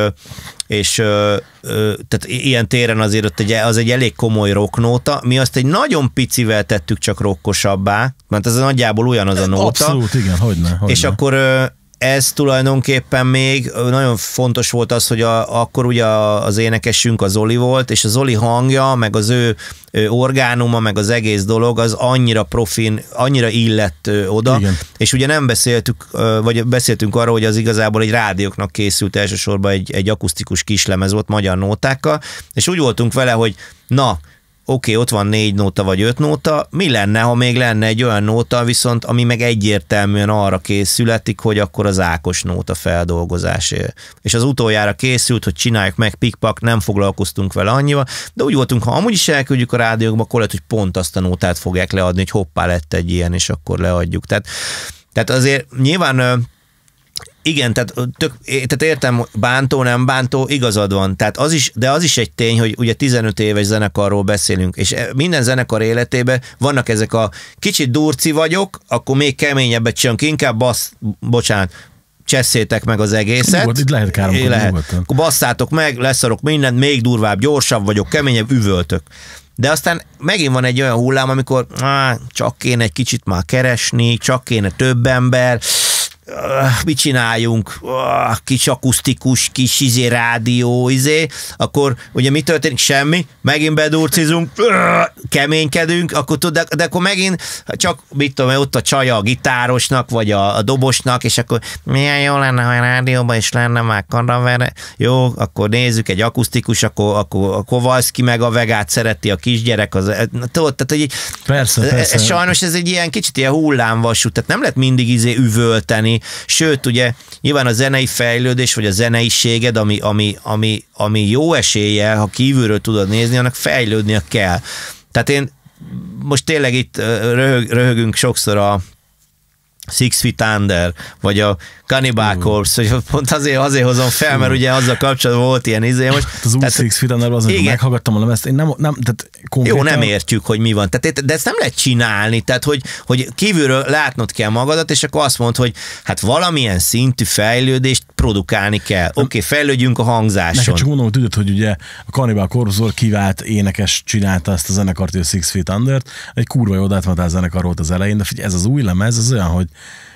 és ö, ö, tehát ilyen téren azért ott egy, az egy elég komoly roknóta. Mi azt egy nagyon picivel tettük csak rokkosabbá, mert ez nagyjából olyan az a nóta. Abszolút, igen, hogyne. hogyne. És akkor ö, ez tulajdonképpen még nagyon fontos volt az, hogy a, akkor ugye az énekesünk az Zoli volt, és az Zoli hangja, meg az ő, ő orgánuma, meg az egész dolog, az annyira profin, annyira illett oda, Igen. és ugye nem beszéltük, vagy beszéltünk arról, hogy az igazából egy rádióknak készült elsősorban egy, egy akusztikus kislemez volt magyar nótákkal, és úgy voltunk vele, hogy na, oké, okay, ott van négy nóta vagy öt nóta, mi lenne, ha még lenne egy olyan nóta, viszont ami meg egyértelműen arra készületik, hogy akkor az Ákos nóta feldolgozás. És az utoljára készült, hogy csináljuk meg pikpak, nem foglalkoztunk vele annyival, de úgy voltunk, ha amúgy is elküldjük a rádiókba, akkor lehet, hogy pont azt a nótát fogják leadni, hogy hoppá lett egy ilyen, és akkor leadjuk. Tehát, tehát azért nyilván igen, tehát, tök, tehát értem, bántó, nem bántó, igazad van. Tehát az is, de az is egy tény, hogy ugye 15 éves zenekarról beszélünk, és e, minden zenekar életében vannak ezek a kicsit durci vagyok, akkor még keményebbet csinálunk, inkább bassz, bocsánat, cseszétek meg az egészet. Nyugod, itt lehet káromkodni lehet. Akkor basszátok meg, leszarok mindent, még durvább, gyorsabb vagyok, keményebb, üvöltök. De aztán megint van egy olyan hullám, amikor á, csak kéne egy kicsit már keresni, csak kéne több ember, uh, mit csináljunk, uh, kis akusztikus, kis izé rádió, izé, akkor ugye mi történik? Semmi, megint bedurcizunk, uh, keménykedünk, akkor tud, de, de akkor megint csak, mit tudom, ott a csaja a gitárosnak, vagy a, a dobosnak, és akkor milyen jó lenne, ha a rádióban is lenne már karavere. Jó, akkor nézzük egy akusztikus, akkor, akkor a Kowalski meg a vegát szereti a kisgyerek. Az, eh, tudod, tehát egy, persze, eh, persze. Ez, ez, sajnos ez egy ilyen kicsit ilyen hullámvasú, tehát nem lehet mindig izé üvölteni, tanulni, sőt, ugye nyilván a zenei fejlődés, vagy a zeneiséged, ami, ami, ami, ami jó esélye, ha kívülről tudod nézni, annak fejlődnie kell. Tehát én most tényleg itt röhög, röhögünk sokszor a Six Feet Under, vagy a Cannibal Corpse, hogy pont azért, azért hozom fel, mert ugye azzal kapcsolatban volt ilyen izé hát most. Az új Six Feet Under, az, igen. meghallgattam a ezt én nem, nem tehát konkrétan... Jó, nem értjük, hogy mi van. Tehát, de ezt nem lehet csinálni, tehát hogy, hogy kívülről látnod kell magadat, és akkor azt mond, hogy hát valamilyen szintű fejlődést produkálni kell. Oké, okay, fejlődjünk a hangzáson. Nekem csak mondom, hogy tudod, hogy ugye a Cannibal Corpse kivált énekes csinálta ezt a zenekart, a Six Feet Under-t, egy kurva jó dátmatál volt az elején, de figyelj, ez az új lemez, ez olyan, hogy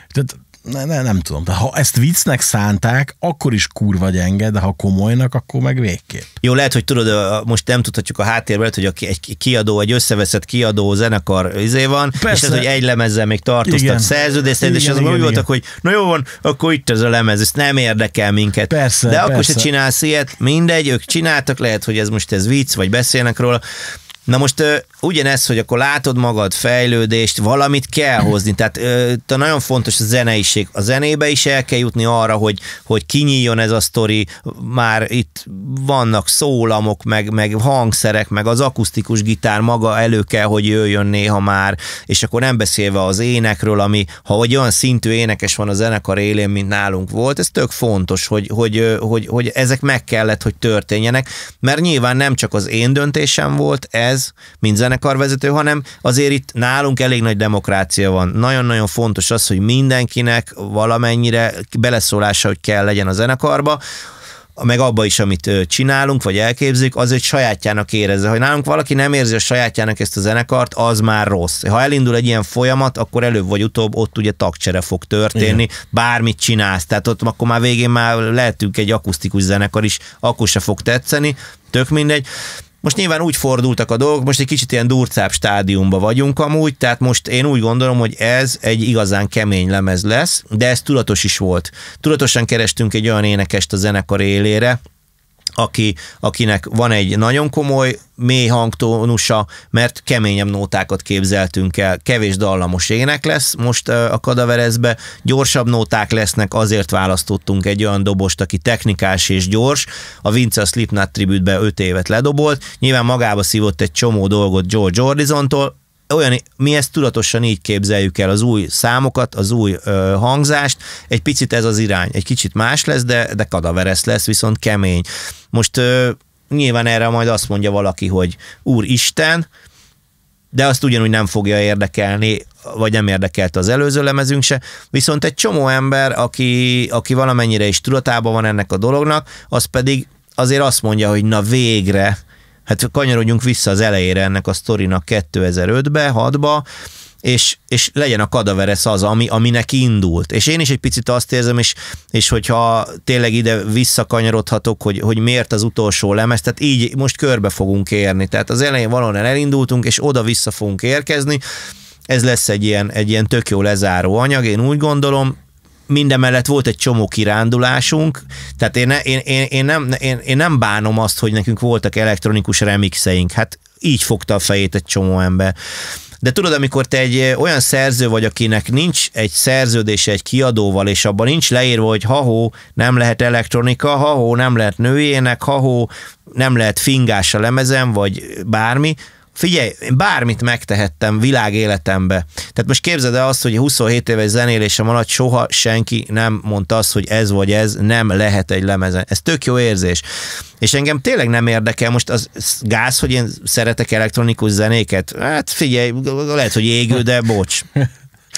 tehát ne, ne, nem tudom. De ha ezt viccnek szánták, akkor is kurva gyenge, de ha komolynak, akkor meg végképp. Jó, lehet, hogy tudod, most nem tudhatjuk a háttérben, hogy egy kiadó, egy összeveszett kiadó zenekar izé van, Persze. és ez, hogy egy lemezzel még tartoztak szerződést, és igen, azon úgy voltak, hogy na jó van, akkor itt ez a lemez, ezt nem érdekel minket. Persze, de persze. akkor se csinálsz ilyet, mindegy, ők csináltak, lehet, hogy ez most ez vicc, vagy beszélnek róla, Na most ugyanez, hogy akkor látod magad, fejlődést, valamit kell hozni. Tehát te nagyon fontos a zeneiség. A zenébe is el kell jutni arra, hogy, hogy kinyíljon ez a sztori. Már itt vannak szólamok, meg, meg hangszerek, meg az akusztikus gitár maga elő kell, hogy jöjjön néha már. És akkor nem beszélve az énekről, ami, ha egy olyan szintű énekes van a zenekar élén, mint nálunk volt, ez tök fontos, hogy, hogy, hogy, hogy ezek meg kellett, hogy történjenek. Mert nyilván nem csak az én döntésem volt ez, ez, mint zenekarvezető, hanem azért itt nálunk elég nagy demokrácia van. Nagyon-nagyon fontos az, hogy mindenkinek valamennyire beleszólása, hogy kell legyen a zenekarba, meg abba is, amit csinálunk, vagy elképzeljük, az egy sajátjának érezze. Ha nálunk valaki nem érzi a sajátjának ezt a zenekart, az már rossz. Ha elindul egy ilyen folyamat, akkor előbb vagy utóbb ott ugye tagcsere fog történni, Igen. bármit csinálsz. Tehát ott akkor már végén már lehetünk egy akusztikus zenekar is, akkor se fog tetszeni, tök mindegy. Most nyilván úgy fordultak a dolgok, most egy kicsit ilyen durcább stádiumban vagyunk amúgy, tehát most én úgy gondolom, hogy ez egy igazán kemény lemez lesz, de ez tudatos is volt. Tudatosan kerestünk egy olyan énekest a zenekar élére, aki, akinek van egy nagyon komoly mély hangtónusa, mert keményebb nótákat képzeltünk el. Kevés dallamos ének lesz most a kadaverezbe, gyorsabb nóták lesznek, azért választottunk egy olyan dobost, aki technikás és gyors. A Vince a Slipknot tribütbe 5 évet ledobolt, nyilván magába szívott egy csomó dolgot Joe Jordison-tól olyan, mi ezt tudatosan így képzeljük el, az új számokat, az új ö, hangzást, egy picit ez az irány, egy kicsit más lesz, de, de kadaveres lesz, viszont kemény. Most ö, nyilván erre majd azt mondja valaki, hogy úr Isten, de azt ugyanúgy nem fogja érdekelni, vagy nem érdekelte az előző lemezünk se, viszont egy csomó ember, aki, aki valamennyire is tudatában van ennek a dolognak, az pedig azért azt mondja, hogy na végre, Hát kanyarodjunk vissza az elejére ennek a sztorinak 2005-be, 6-ba, és, és legyen a kadaveresz az, ami, aminek indult. És én is egy picit azt érzem, és, és hogyha tényleg ide visszakanyarodhatok, hogy, hogy miért az utolsó lemez, tehát így most körbe fogunk érni. Tehát az elején valóan elindultunk, és oda-vissza fogunk érkezni. Ez lesz egy ilyen, egy ilyen tök jó lezáró anyag, én úgy gondolom, mindemellett volt egy csomó kirándulásunk, tehát én, én, én, én, nem, én, én nem bánom azt, hogy nekünk voltak elektronikus remixeink. Hát így fogta a fejét egy csomó ember. De tudod, amikor te egy olyan szerző vagy, akinek nincs egy szerződése egy kiadóval, és abban nincs leírva, hogy ha-hó, nem lehet elektronika, ha-hó, nem lehet nőjének, ha-hó, nem lehet fingás a lemezem vagy bármi, figyelj, én bármit megtehettem világéletembe. Tehát most képzeld el azt, hogy 27 éves zenélésem alatt soha senki nem mondta azt, hogy ez vagy ez nem lehet egy lemezen. Ez tök jó érzés. És engem tényleg nem érdekel most az gáz, hogy én szeretek elektronikus zenéket. Hát figyelj, lehet, hogy égő, de bocs.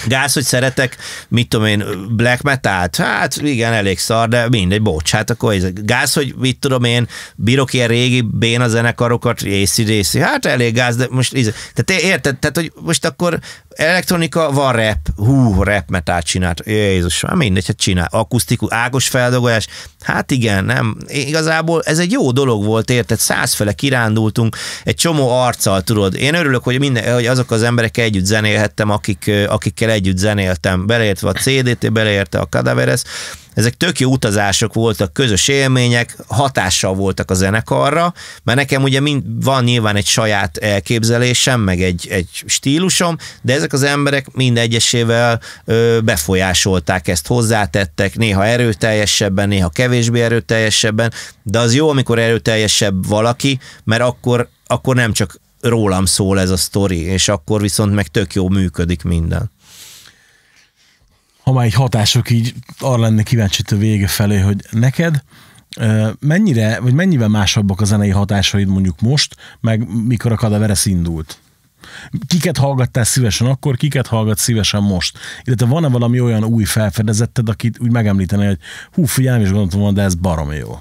De az, hogy szeretek, mit tudom én, black metal hát igen, elég szar, de mindegy, bocs, hát akkor ez gáz, hogy mit tudom én, bírok ilyen régi béna zenekarokat, részi, hát elég gáz, de most, íz... tehát érted, tehát hogy most akkor elektronika van rap, hú, rap metal csinált, Jézus, már hát mindegy, hát csinál, akusztikus, ágos feldolgozás, hát igen, nem, igazából ez egy jó dolog volt, érted, százfele kirándultunk, egy csomó arccal, tudod, én örülök, hogy, minden, hogy azok az emberek együtt zenélhettem, akik, akikkel emberekkel együtt zenéltem, beleértve a CDT, beleérte a Cadaveres, ezek tök jó utazások voltak, közös élmények, hatással voltak a zenekarra, mert nekem ugye mind, van nyilván egy saját elképzelésem, meg egy, egy stílusom, de ezek az emberek mind egyesével ö, befolyásolták ezt, hozzátettek, néha erőteljesebben, néha kevésbé erőteljesebben, de az jó, amikor erőteljesebb valaki, mert akkor, akkor nem csak rólam szól ez a sztori, és akkor viszont meg tök jó működik minden ha már egy hatások így arra lenne kíváncsi a vége felé, hogy neked mennyire, vagy mennyivel másabbak a zenei hatásaid mondjuk most, meg mikor a kadaveres indult? Kiket hallgattál szívesen akkor, kiket hallgat szívesen most? Illetve van-e valami olyan új felfedezetted, akit úgy megemlítené, hogy hú, figyelj, nem is gondoltam, de ez barom jó.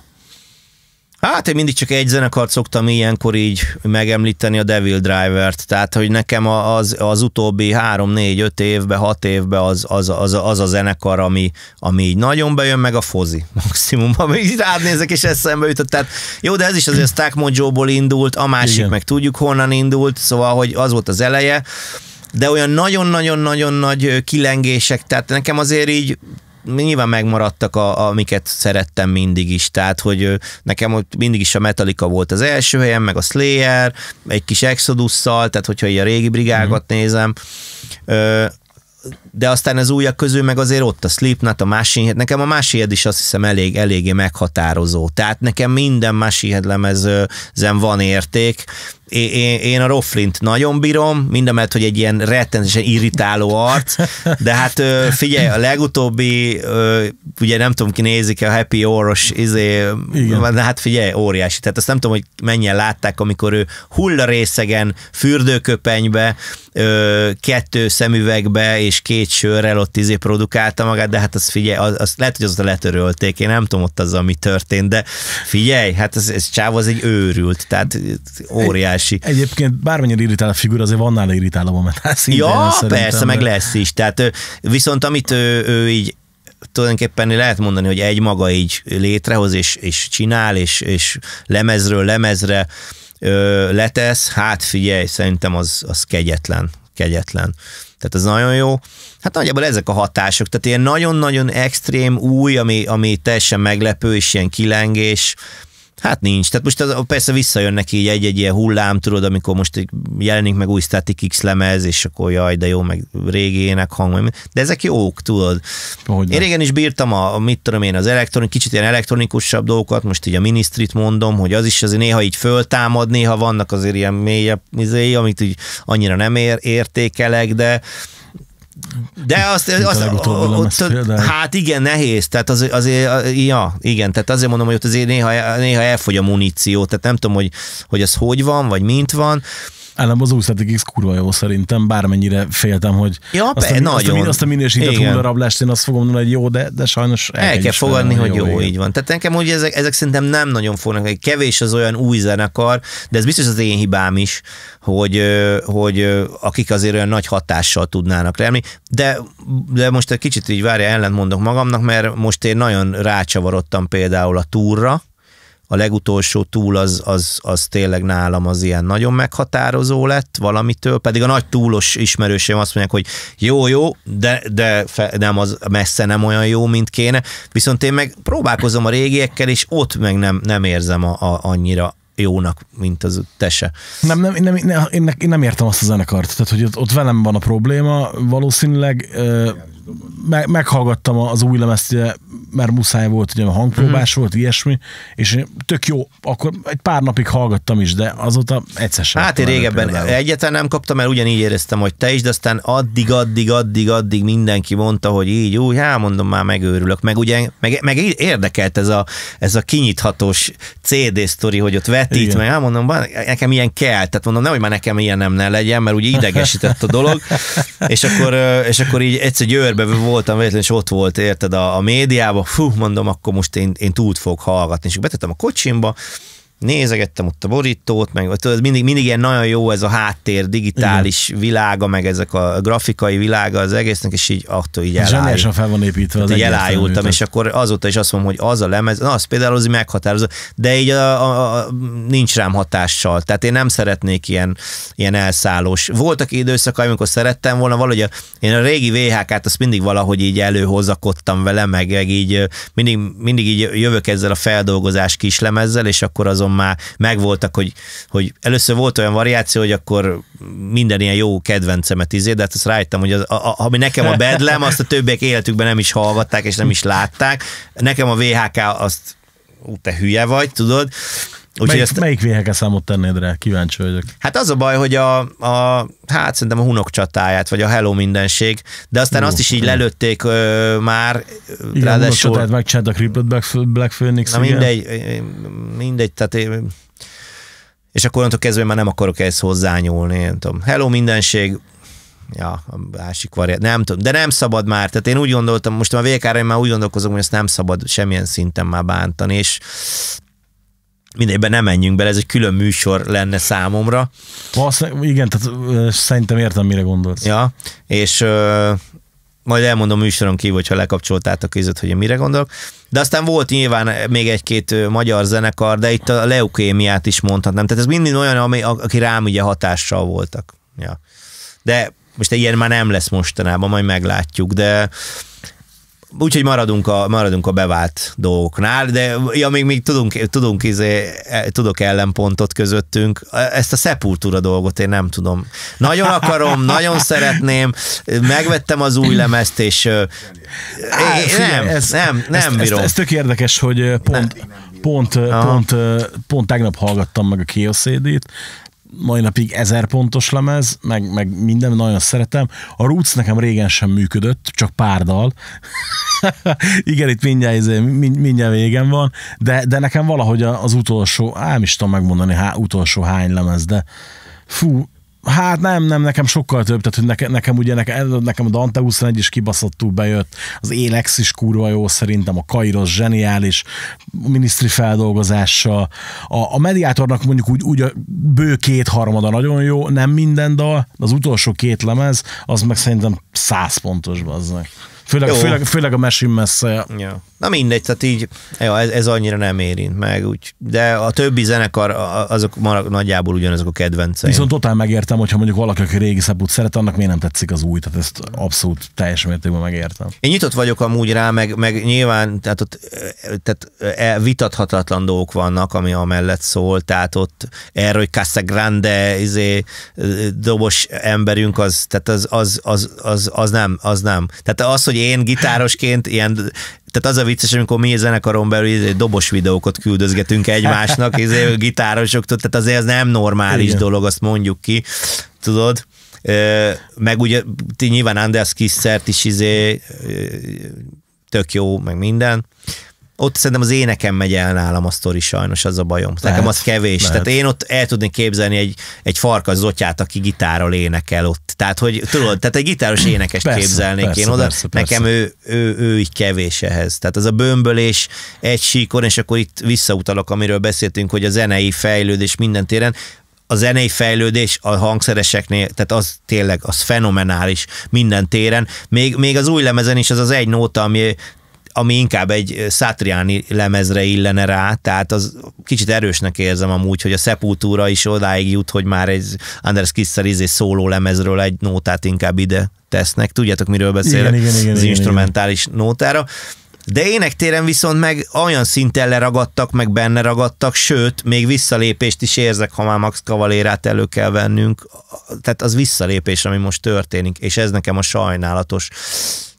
Hát én mindig csak egy zenekart szoktam ilyenkor így megemlíteni, a Devil Driver-t, tehát hogy nekem az, az utóbbi három, négy, öt évbe, hat évbe az, az, az, az a zenekar, ami, ami így nagyon bejön, meg a fozi maximum, ami így rád nézek és eszembe jutott. Tehát jó, de ez is azért Stack Mojo-ból indult, a másik Igen. meg tudjuk honnan indult, szóval hogy az volt az eleje, de olyan nagyon-nagyon-nagyon nagy kilengések, tehát nekem azért így nyilván megmaradtak, a, amiket szerettem mindig is, tehát hogy nekem ott mindig is a Metallica volt az első helyem meg a Slayer, egy kis exodus tehát hogyha így a régi brigákat mm. nézem, de aztán az újak közül meg azért ott a sleep Not, a Machine Head, nekem a Machine Head is azt hiszem elég, eléggé meghatározó, tehát nekem minden Machine Head lemezzen van érték, én, én a Rofflint nagyon bírom, mindemelt, hogy egy ilyen rettenetesen irritáló arc, de hát figyelj, a legutóbbi, ugye nem tudom, ki nézik a Happy Oros, izé, Igen. hát figyelj, óriási, tehát azt nem tudom, hogy mennyien látták, amikor ő hullarészegen, részegen, fürdőköpenybe, kettő szemüvegbe és két egy sörrel ott izé produkálta magát, de hát az figyelj, az, az lehet, hogy azzal letörölték, én nem tudom ott az, ami történt, de figyelj, hát ez, ez csáv az egy őrült, tehát óriási. Egy, egyébként bármennyire irritál a figura, azért van nála irritáló momentál. Hát ja, persze, meg lesz is, tehát viszont amit ő, ő így tulajdonképpen lehet mondani, hogy egy maga így létrehoz, és, és csinál, és, és lemezről lemezre ö, letesz, hát figyelj, szerintem az, az kegyetlen, kegyetlen. Tehát ez nagyon jó. Hát nagyjából ezek a hatások, tehát ilyen nagyon-nagyon extrém új, ami, ami teljesen meglepő, és ilyen kilengés, Hát nincs. Tehát most az, persze visszajön neki így egy-egy ilyen hullám, tudod, amikor most jelenik meg új Static X lemez, és akkor jaj, de jó, meg régének hang, de ezek jók, tudod. Hogy én régen is bírtam a, a, mit tudom én, az elektronik, kicsit ilyen elektronikusabb dolgokat, most így a minisztrit mondom, hogy az is azért néha így föltámad, néha vannak azért ilyen mélyebb izéi, amit így annyira nem ér, értékelek, de, de azt, azt, azt a, ott, hát igen, nehéz, tehát az, azért, ja, igen, tehát azért mondom, hogy ott azért néha, néha elfogy a muníció, tehát nem tudom, hogy, hogy az hogy van, vagy mint van, Állam az új X kurva jó szerintem, bármennyire féltem, hogy ja, azt, be, a, nagyon. Azt, a, minősített hullarablást, én azt fogom mondani, hogy jó, de, de sajnos el, el kell, kell fogadni, hogy jó, jó így van. Tehát nekem hogy ezek, ezek szerintem nem nagyon fognak, egy kevés az olyan új zenekar, de ez biztos az én hibám is, hogy, hogy akik azért olyan nagy hatással tudnának lenni, de, de most egy kicsit így várja, ellent mondok magamnak, mert most én nagyon rácsavarodtam például a túrra, a legutolsó túl az, az, az tényleg nálam az ilyen nagyon meghatározó lett valamitől, pedig a nagy túlos ismerőseim azt mondják, hogy jó, jó, de, de fe, nem az messze nem olyan jó, mint kéne, viszont én meg próbálkozom a régiekkel, és ott meg nem, nem érzem a, a, annyira jónak, mint az tese. Nem, nem, nem, nem én, ne, én nem értem azt a zenekart, tehát hogy ott, ott velem van a probléma, valószínűleg... Ö- me- meghallgattam az új lemezt, mert muszáj volt, ugye hangpróbás mm-hmm. volt, ilyesmi, és tök jó, akkor egy pár napig hallgattam is, de azóta egyszer sem. Hát én régebben egyetlen nem kaptam, mert ugyanígy éreztem, hogy te is, de aztán addig, addig, addig, addig mindenki mondta, hogy így, úgy, hát mondom, már megőrülök. Meg ugye, meg, meg érdekelt ez a, ez a kinyithatós CD sztori, hogy ott vetít, Igen. meg hát mondom, nekem ilyen kell, tehát mondom, hogy már nekem ilyen nem ne legyen, mert úgy idegesített a dolog, és akkor, és akkor így egyszer győr ebben voltam véletlenül, és ott volt, érted, a, a médiában, fú, mondom, akkor most én, én túl fogok hallgatni. És betettem a kocsimba, nézegettem ott a borítót, meg tudod, mindig, mindig ilyen nagyon jó ez a háttér, digitális Igen. világa, meg ezek a grafikai világa az egésznek, és így attól így elájultam. fel van építve az hát így elájultam, és akkor azóta is azt mondom, hogy az a lemez, na, az például az meghatározó, de így a, a, a, nincs rám hatással, tehát én nem szeretnék ilyen, ilyen elszállós. Voltak időszak, amikor szerettem volna, valahogy a, én a régi VHK-t azt mindig valahogy így előhozakodtam vele, meg, meg így mindig, mindig így jövök ezzel a feldolgozás kis lemezzel, és akkor azon piacon már megvoltak, hogy, hogy először volt olyan variáció, hogy akkor minden ilyen jó kedvencemet izé, de hát azt rájöttem, hogy az, a, a, ami nekem a bedlem, azt a többiek életükben nem is hallgatták és nem is látták. Nekem a VHK azt ú, te hülye vagy, tudod, melyik, ezt... melyik számot tennéd rá? Kíváncsi vagyok. Hát az a baj, hogy a, a hát szerintem a hunok csatáját, vagy a Hello mindenség, de aztán Jó, azt is így hát. lelőtték ö, már. Igen, ráadásul... a csatát a Crippled Black, Black Phoenix. Na igen. mindegy, mindegy, tehát én... és akkor onnantól kezdve már nem akarok ezt hozzányúlni, nem tudom. Hello mindenség, ja, a másik variát, nem tudom, de nem szabad már, tehát én úgy gondoltam, most a végkára én már úgy gondolkozom, hogy ezt nem szabad semmilyen szinten már bántani, és mindegyben nem menjünk bele, ez egy külön műsor lenne számomra. Azt, igen, tehát szerintem értem, mire gondolsz. Ja, és ö, majd elmondom műsoron kívül, hogyha lekapcsoltátok között, hogy én mire gondolok. De aztán volt nyilván még egy-két magyar zenekar, de itt a leukémiát is mondhatnám. Tehát ez mind olyan, ami, aki rám ugye hatással voltak. Ja. De most ilyen már nem lesz mostanában, majd meglátjuk, de Úgyhogy maradunk a, maradunk a bevált dolgoknál, de ja, még, még tudunk, tudunk izé, e, tudok ellenpontot közöttünk. E, ezt a szepultúra dolgot én nem tudom. Nagyon akarom, nagyon szeretném, megvettem az új lemezt, és Á, figyelj, nem, ez, nem, nem ezt, bírom. Ez, ez tök érdekes, hogy pont, pont, pont, pont, pont tegnap hallgattam meg a Kioszédét, mai napig ezer pontos lemez, meg, meg minden, nagyon szeretem. A Roots nekem régen sem működött, csak pár dal. Igen, itt mindjárt, izé, mindjárt végem van, de, de nekem valahogy az utolsó, ám is tudom megmondani, há, utolsó hány lemez, de fú, Hát nem, nem, nekem sokkal több, tehát hogy nekem, nekem ugye nekem, nekem a Dante 21 is kibaszottul bejött, az Élex is kurva jó szerintem, a Kairos zseniális, a minisztri feldolgozása, a, a mediátornak mondjuk úgy, úgy a bő kétharmada nagyon jó, nem minden dal, az utolsó két lemez, az meg szerintem száz pontos Főleg, főleg, főleg a mesin messze. Ja. Na mindegy, tehát így jó, ez, ez annyira nem érint meg. Úgy, de a többi zenekar, azok nagyjából ugyanazok a kedvenceim. Viszont totál megértem, hogyha mondjuk valaki, aki régi szepút szeret, annak miért nem tetszik az új, tehát ezt abszolút teljes mértékben megértem. Én nyitott vagyok amúgy rá, meg, meg nyilván tehát ott tehát e, vitathatatlan dolgok vannak, ami amellett szól, tehát ott erről, hogy Casa Grande izé, e, e, dobos emberünk, az, tehát az, az, az, az, az, nem, az nem. Tehát az, hogy én gitárosként ilyen tehát az a vicces, amikor mi zenekaron belül izé, dobos videókat küldözgetünk egymásnak, izé, gitárosok, tehát azért ez nem normális Igen. dolog, azt mondjuk ki, tudod? Meg ugye ti nyilván Anders Kisszert is izé, tök jó, meg minden, ott szerintem az énekem megy el nálam a sztori sajnos, az a bajom. Lehet, Nekem az kevés. Lehet. Tehát én ott el tudnék képzelni egy, egy farkas zotyát, aki gitárral énekel ott. Tehát, hogy tudod, tehát egy gitáros énekes képzelnék persze, én oda. Persze, persze. Nekem ő, ő, ő, így kevés ehhez. Tehát az a bömbölés egy síkon, és akkor itt visszautalok, amiről beszéltünk, hogy a zenei fejlődés minden téren a zenei fejlődés a hangszereseknél, tehát az tényleg, az fenomenális minden téren. Még, még az új lemezen is az az egy nóta, ami ami inkább egy Szátriáni lemezre illene rá, tehát az kicsit erősnek érzem amúgy, hogy a Sepultura is odáig jut, hogy már egy Anders Kisser izé szóló lemezről egy nótát inkább ide tesznek. Tudjátok, miről beszélek? Igen, igen, igen, az igen, instrumentális igen. nótára. De énektéren viszont meg olyan szinten leragadtak, meg benne ragadtak, sőt, még visszalépést is érzek, ha már Max Kavalérát elő kell vennünk. Tehát az visszalépés, ami most történik, és ez nekem a sajnálatos.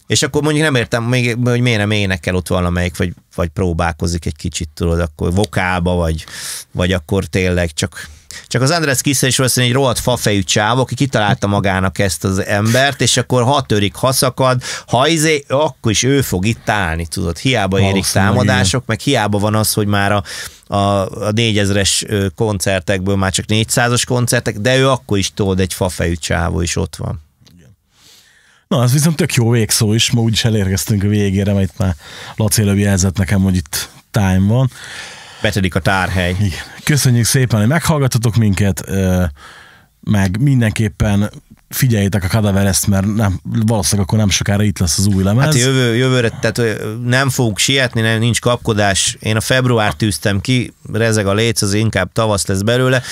És akkor mondjuk nem értem, még, hogy miért nem énekel ott valamelyik, vagy, vagy próbálkozik egy kicsit, tudod, akkor vokába, vagy, vagy akkor tényleg csak csak az András Kisza is valószínűleg egy rohadt fafejű csávó, aki kitalálta magának ezt az embert, és akkor ha törik, ha szakad, ha izé, akkor is ő fog itt állni, tudod. Hiába érik támadások, meg hiába van az, hogy már a, a, a 4000-es koncertekből már csak 400-as koncertek, de ő akkor is tudod, egy fafejű csávó is ott van. Na, ez viszont tök jó végszó is, ma úgyis elérkeztünk a végére, mert itt már Laci előbb jelzett nekem, hogy itt time van. Betedik a tárhely. Igen. Köszönjük szépen, hogy meghallgatotok minket, meg mindenképpen figyeljétek a ezt, mert nem, valószínűleg akkor nem sokára itt lesz az új lemez. Hát jövő, jövőre, tehát nem fogunk sietni, nem, nincs kapkodás. Én a február tűztem ki, rezeg a léc, az inkább tavasz lesz belőle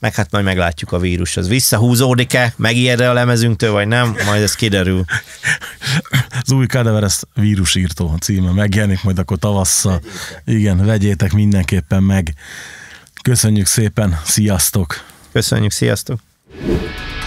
meg hát majd meglátjuk a vírus, az visszahúzódik-e, megijed-e a lemezünktől, vagy nem, majd ez kiderül. Az új Kadeverest vírusírtó címe megjelenik majd akkor tavasszal. Igen, vegyétek mindenképpen meg. Köszönjük szépen, sziasztok! Köszönjük, sziasztok!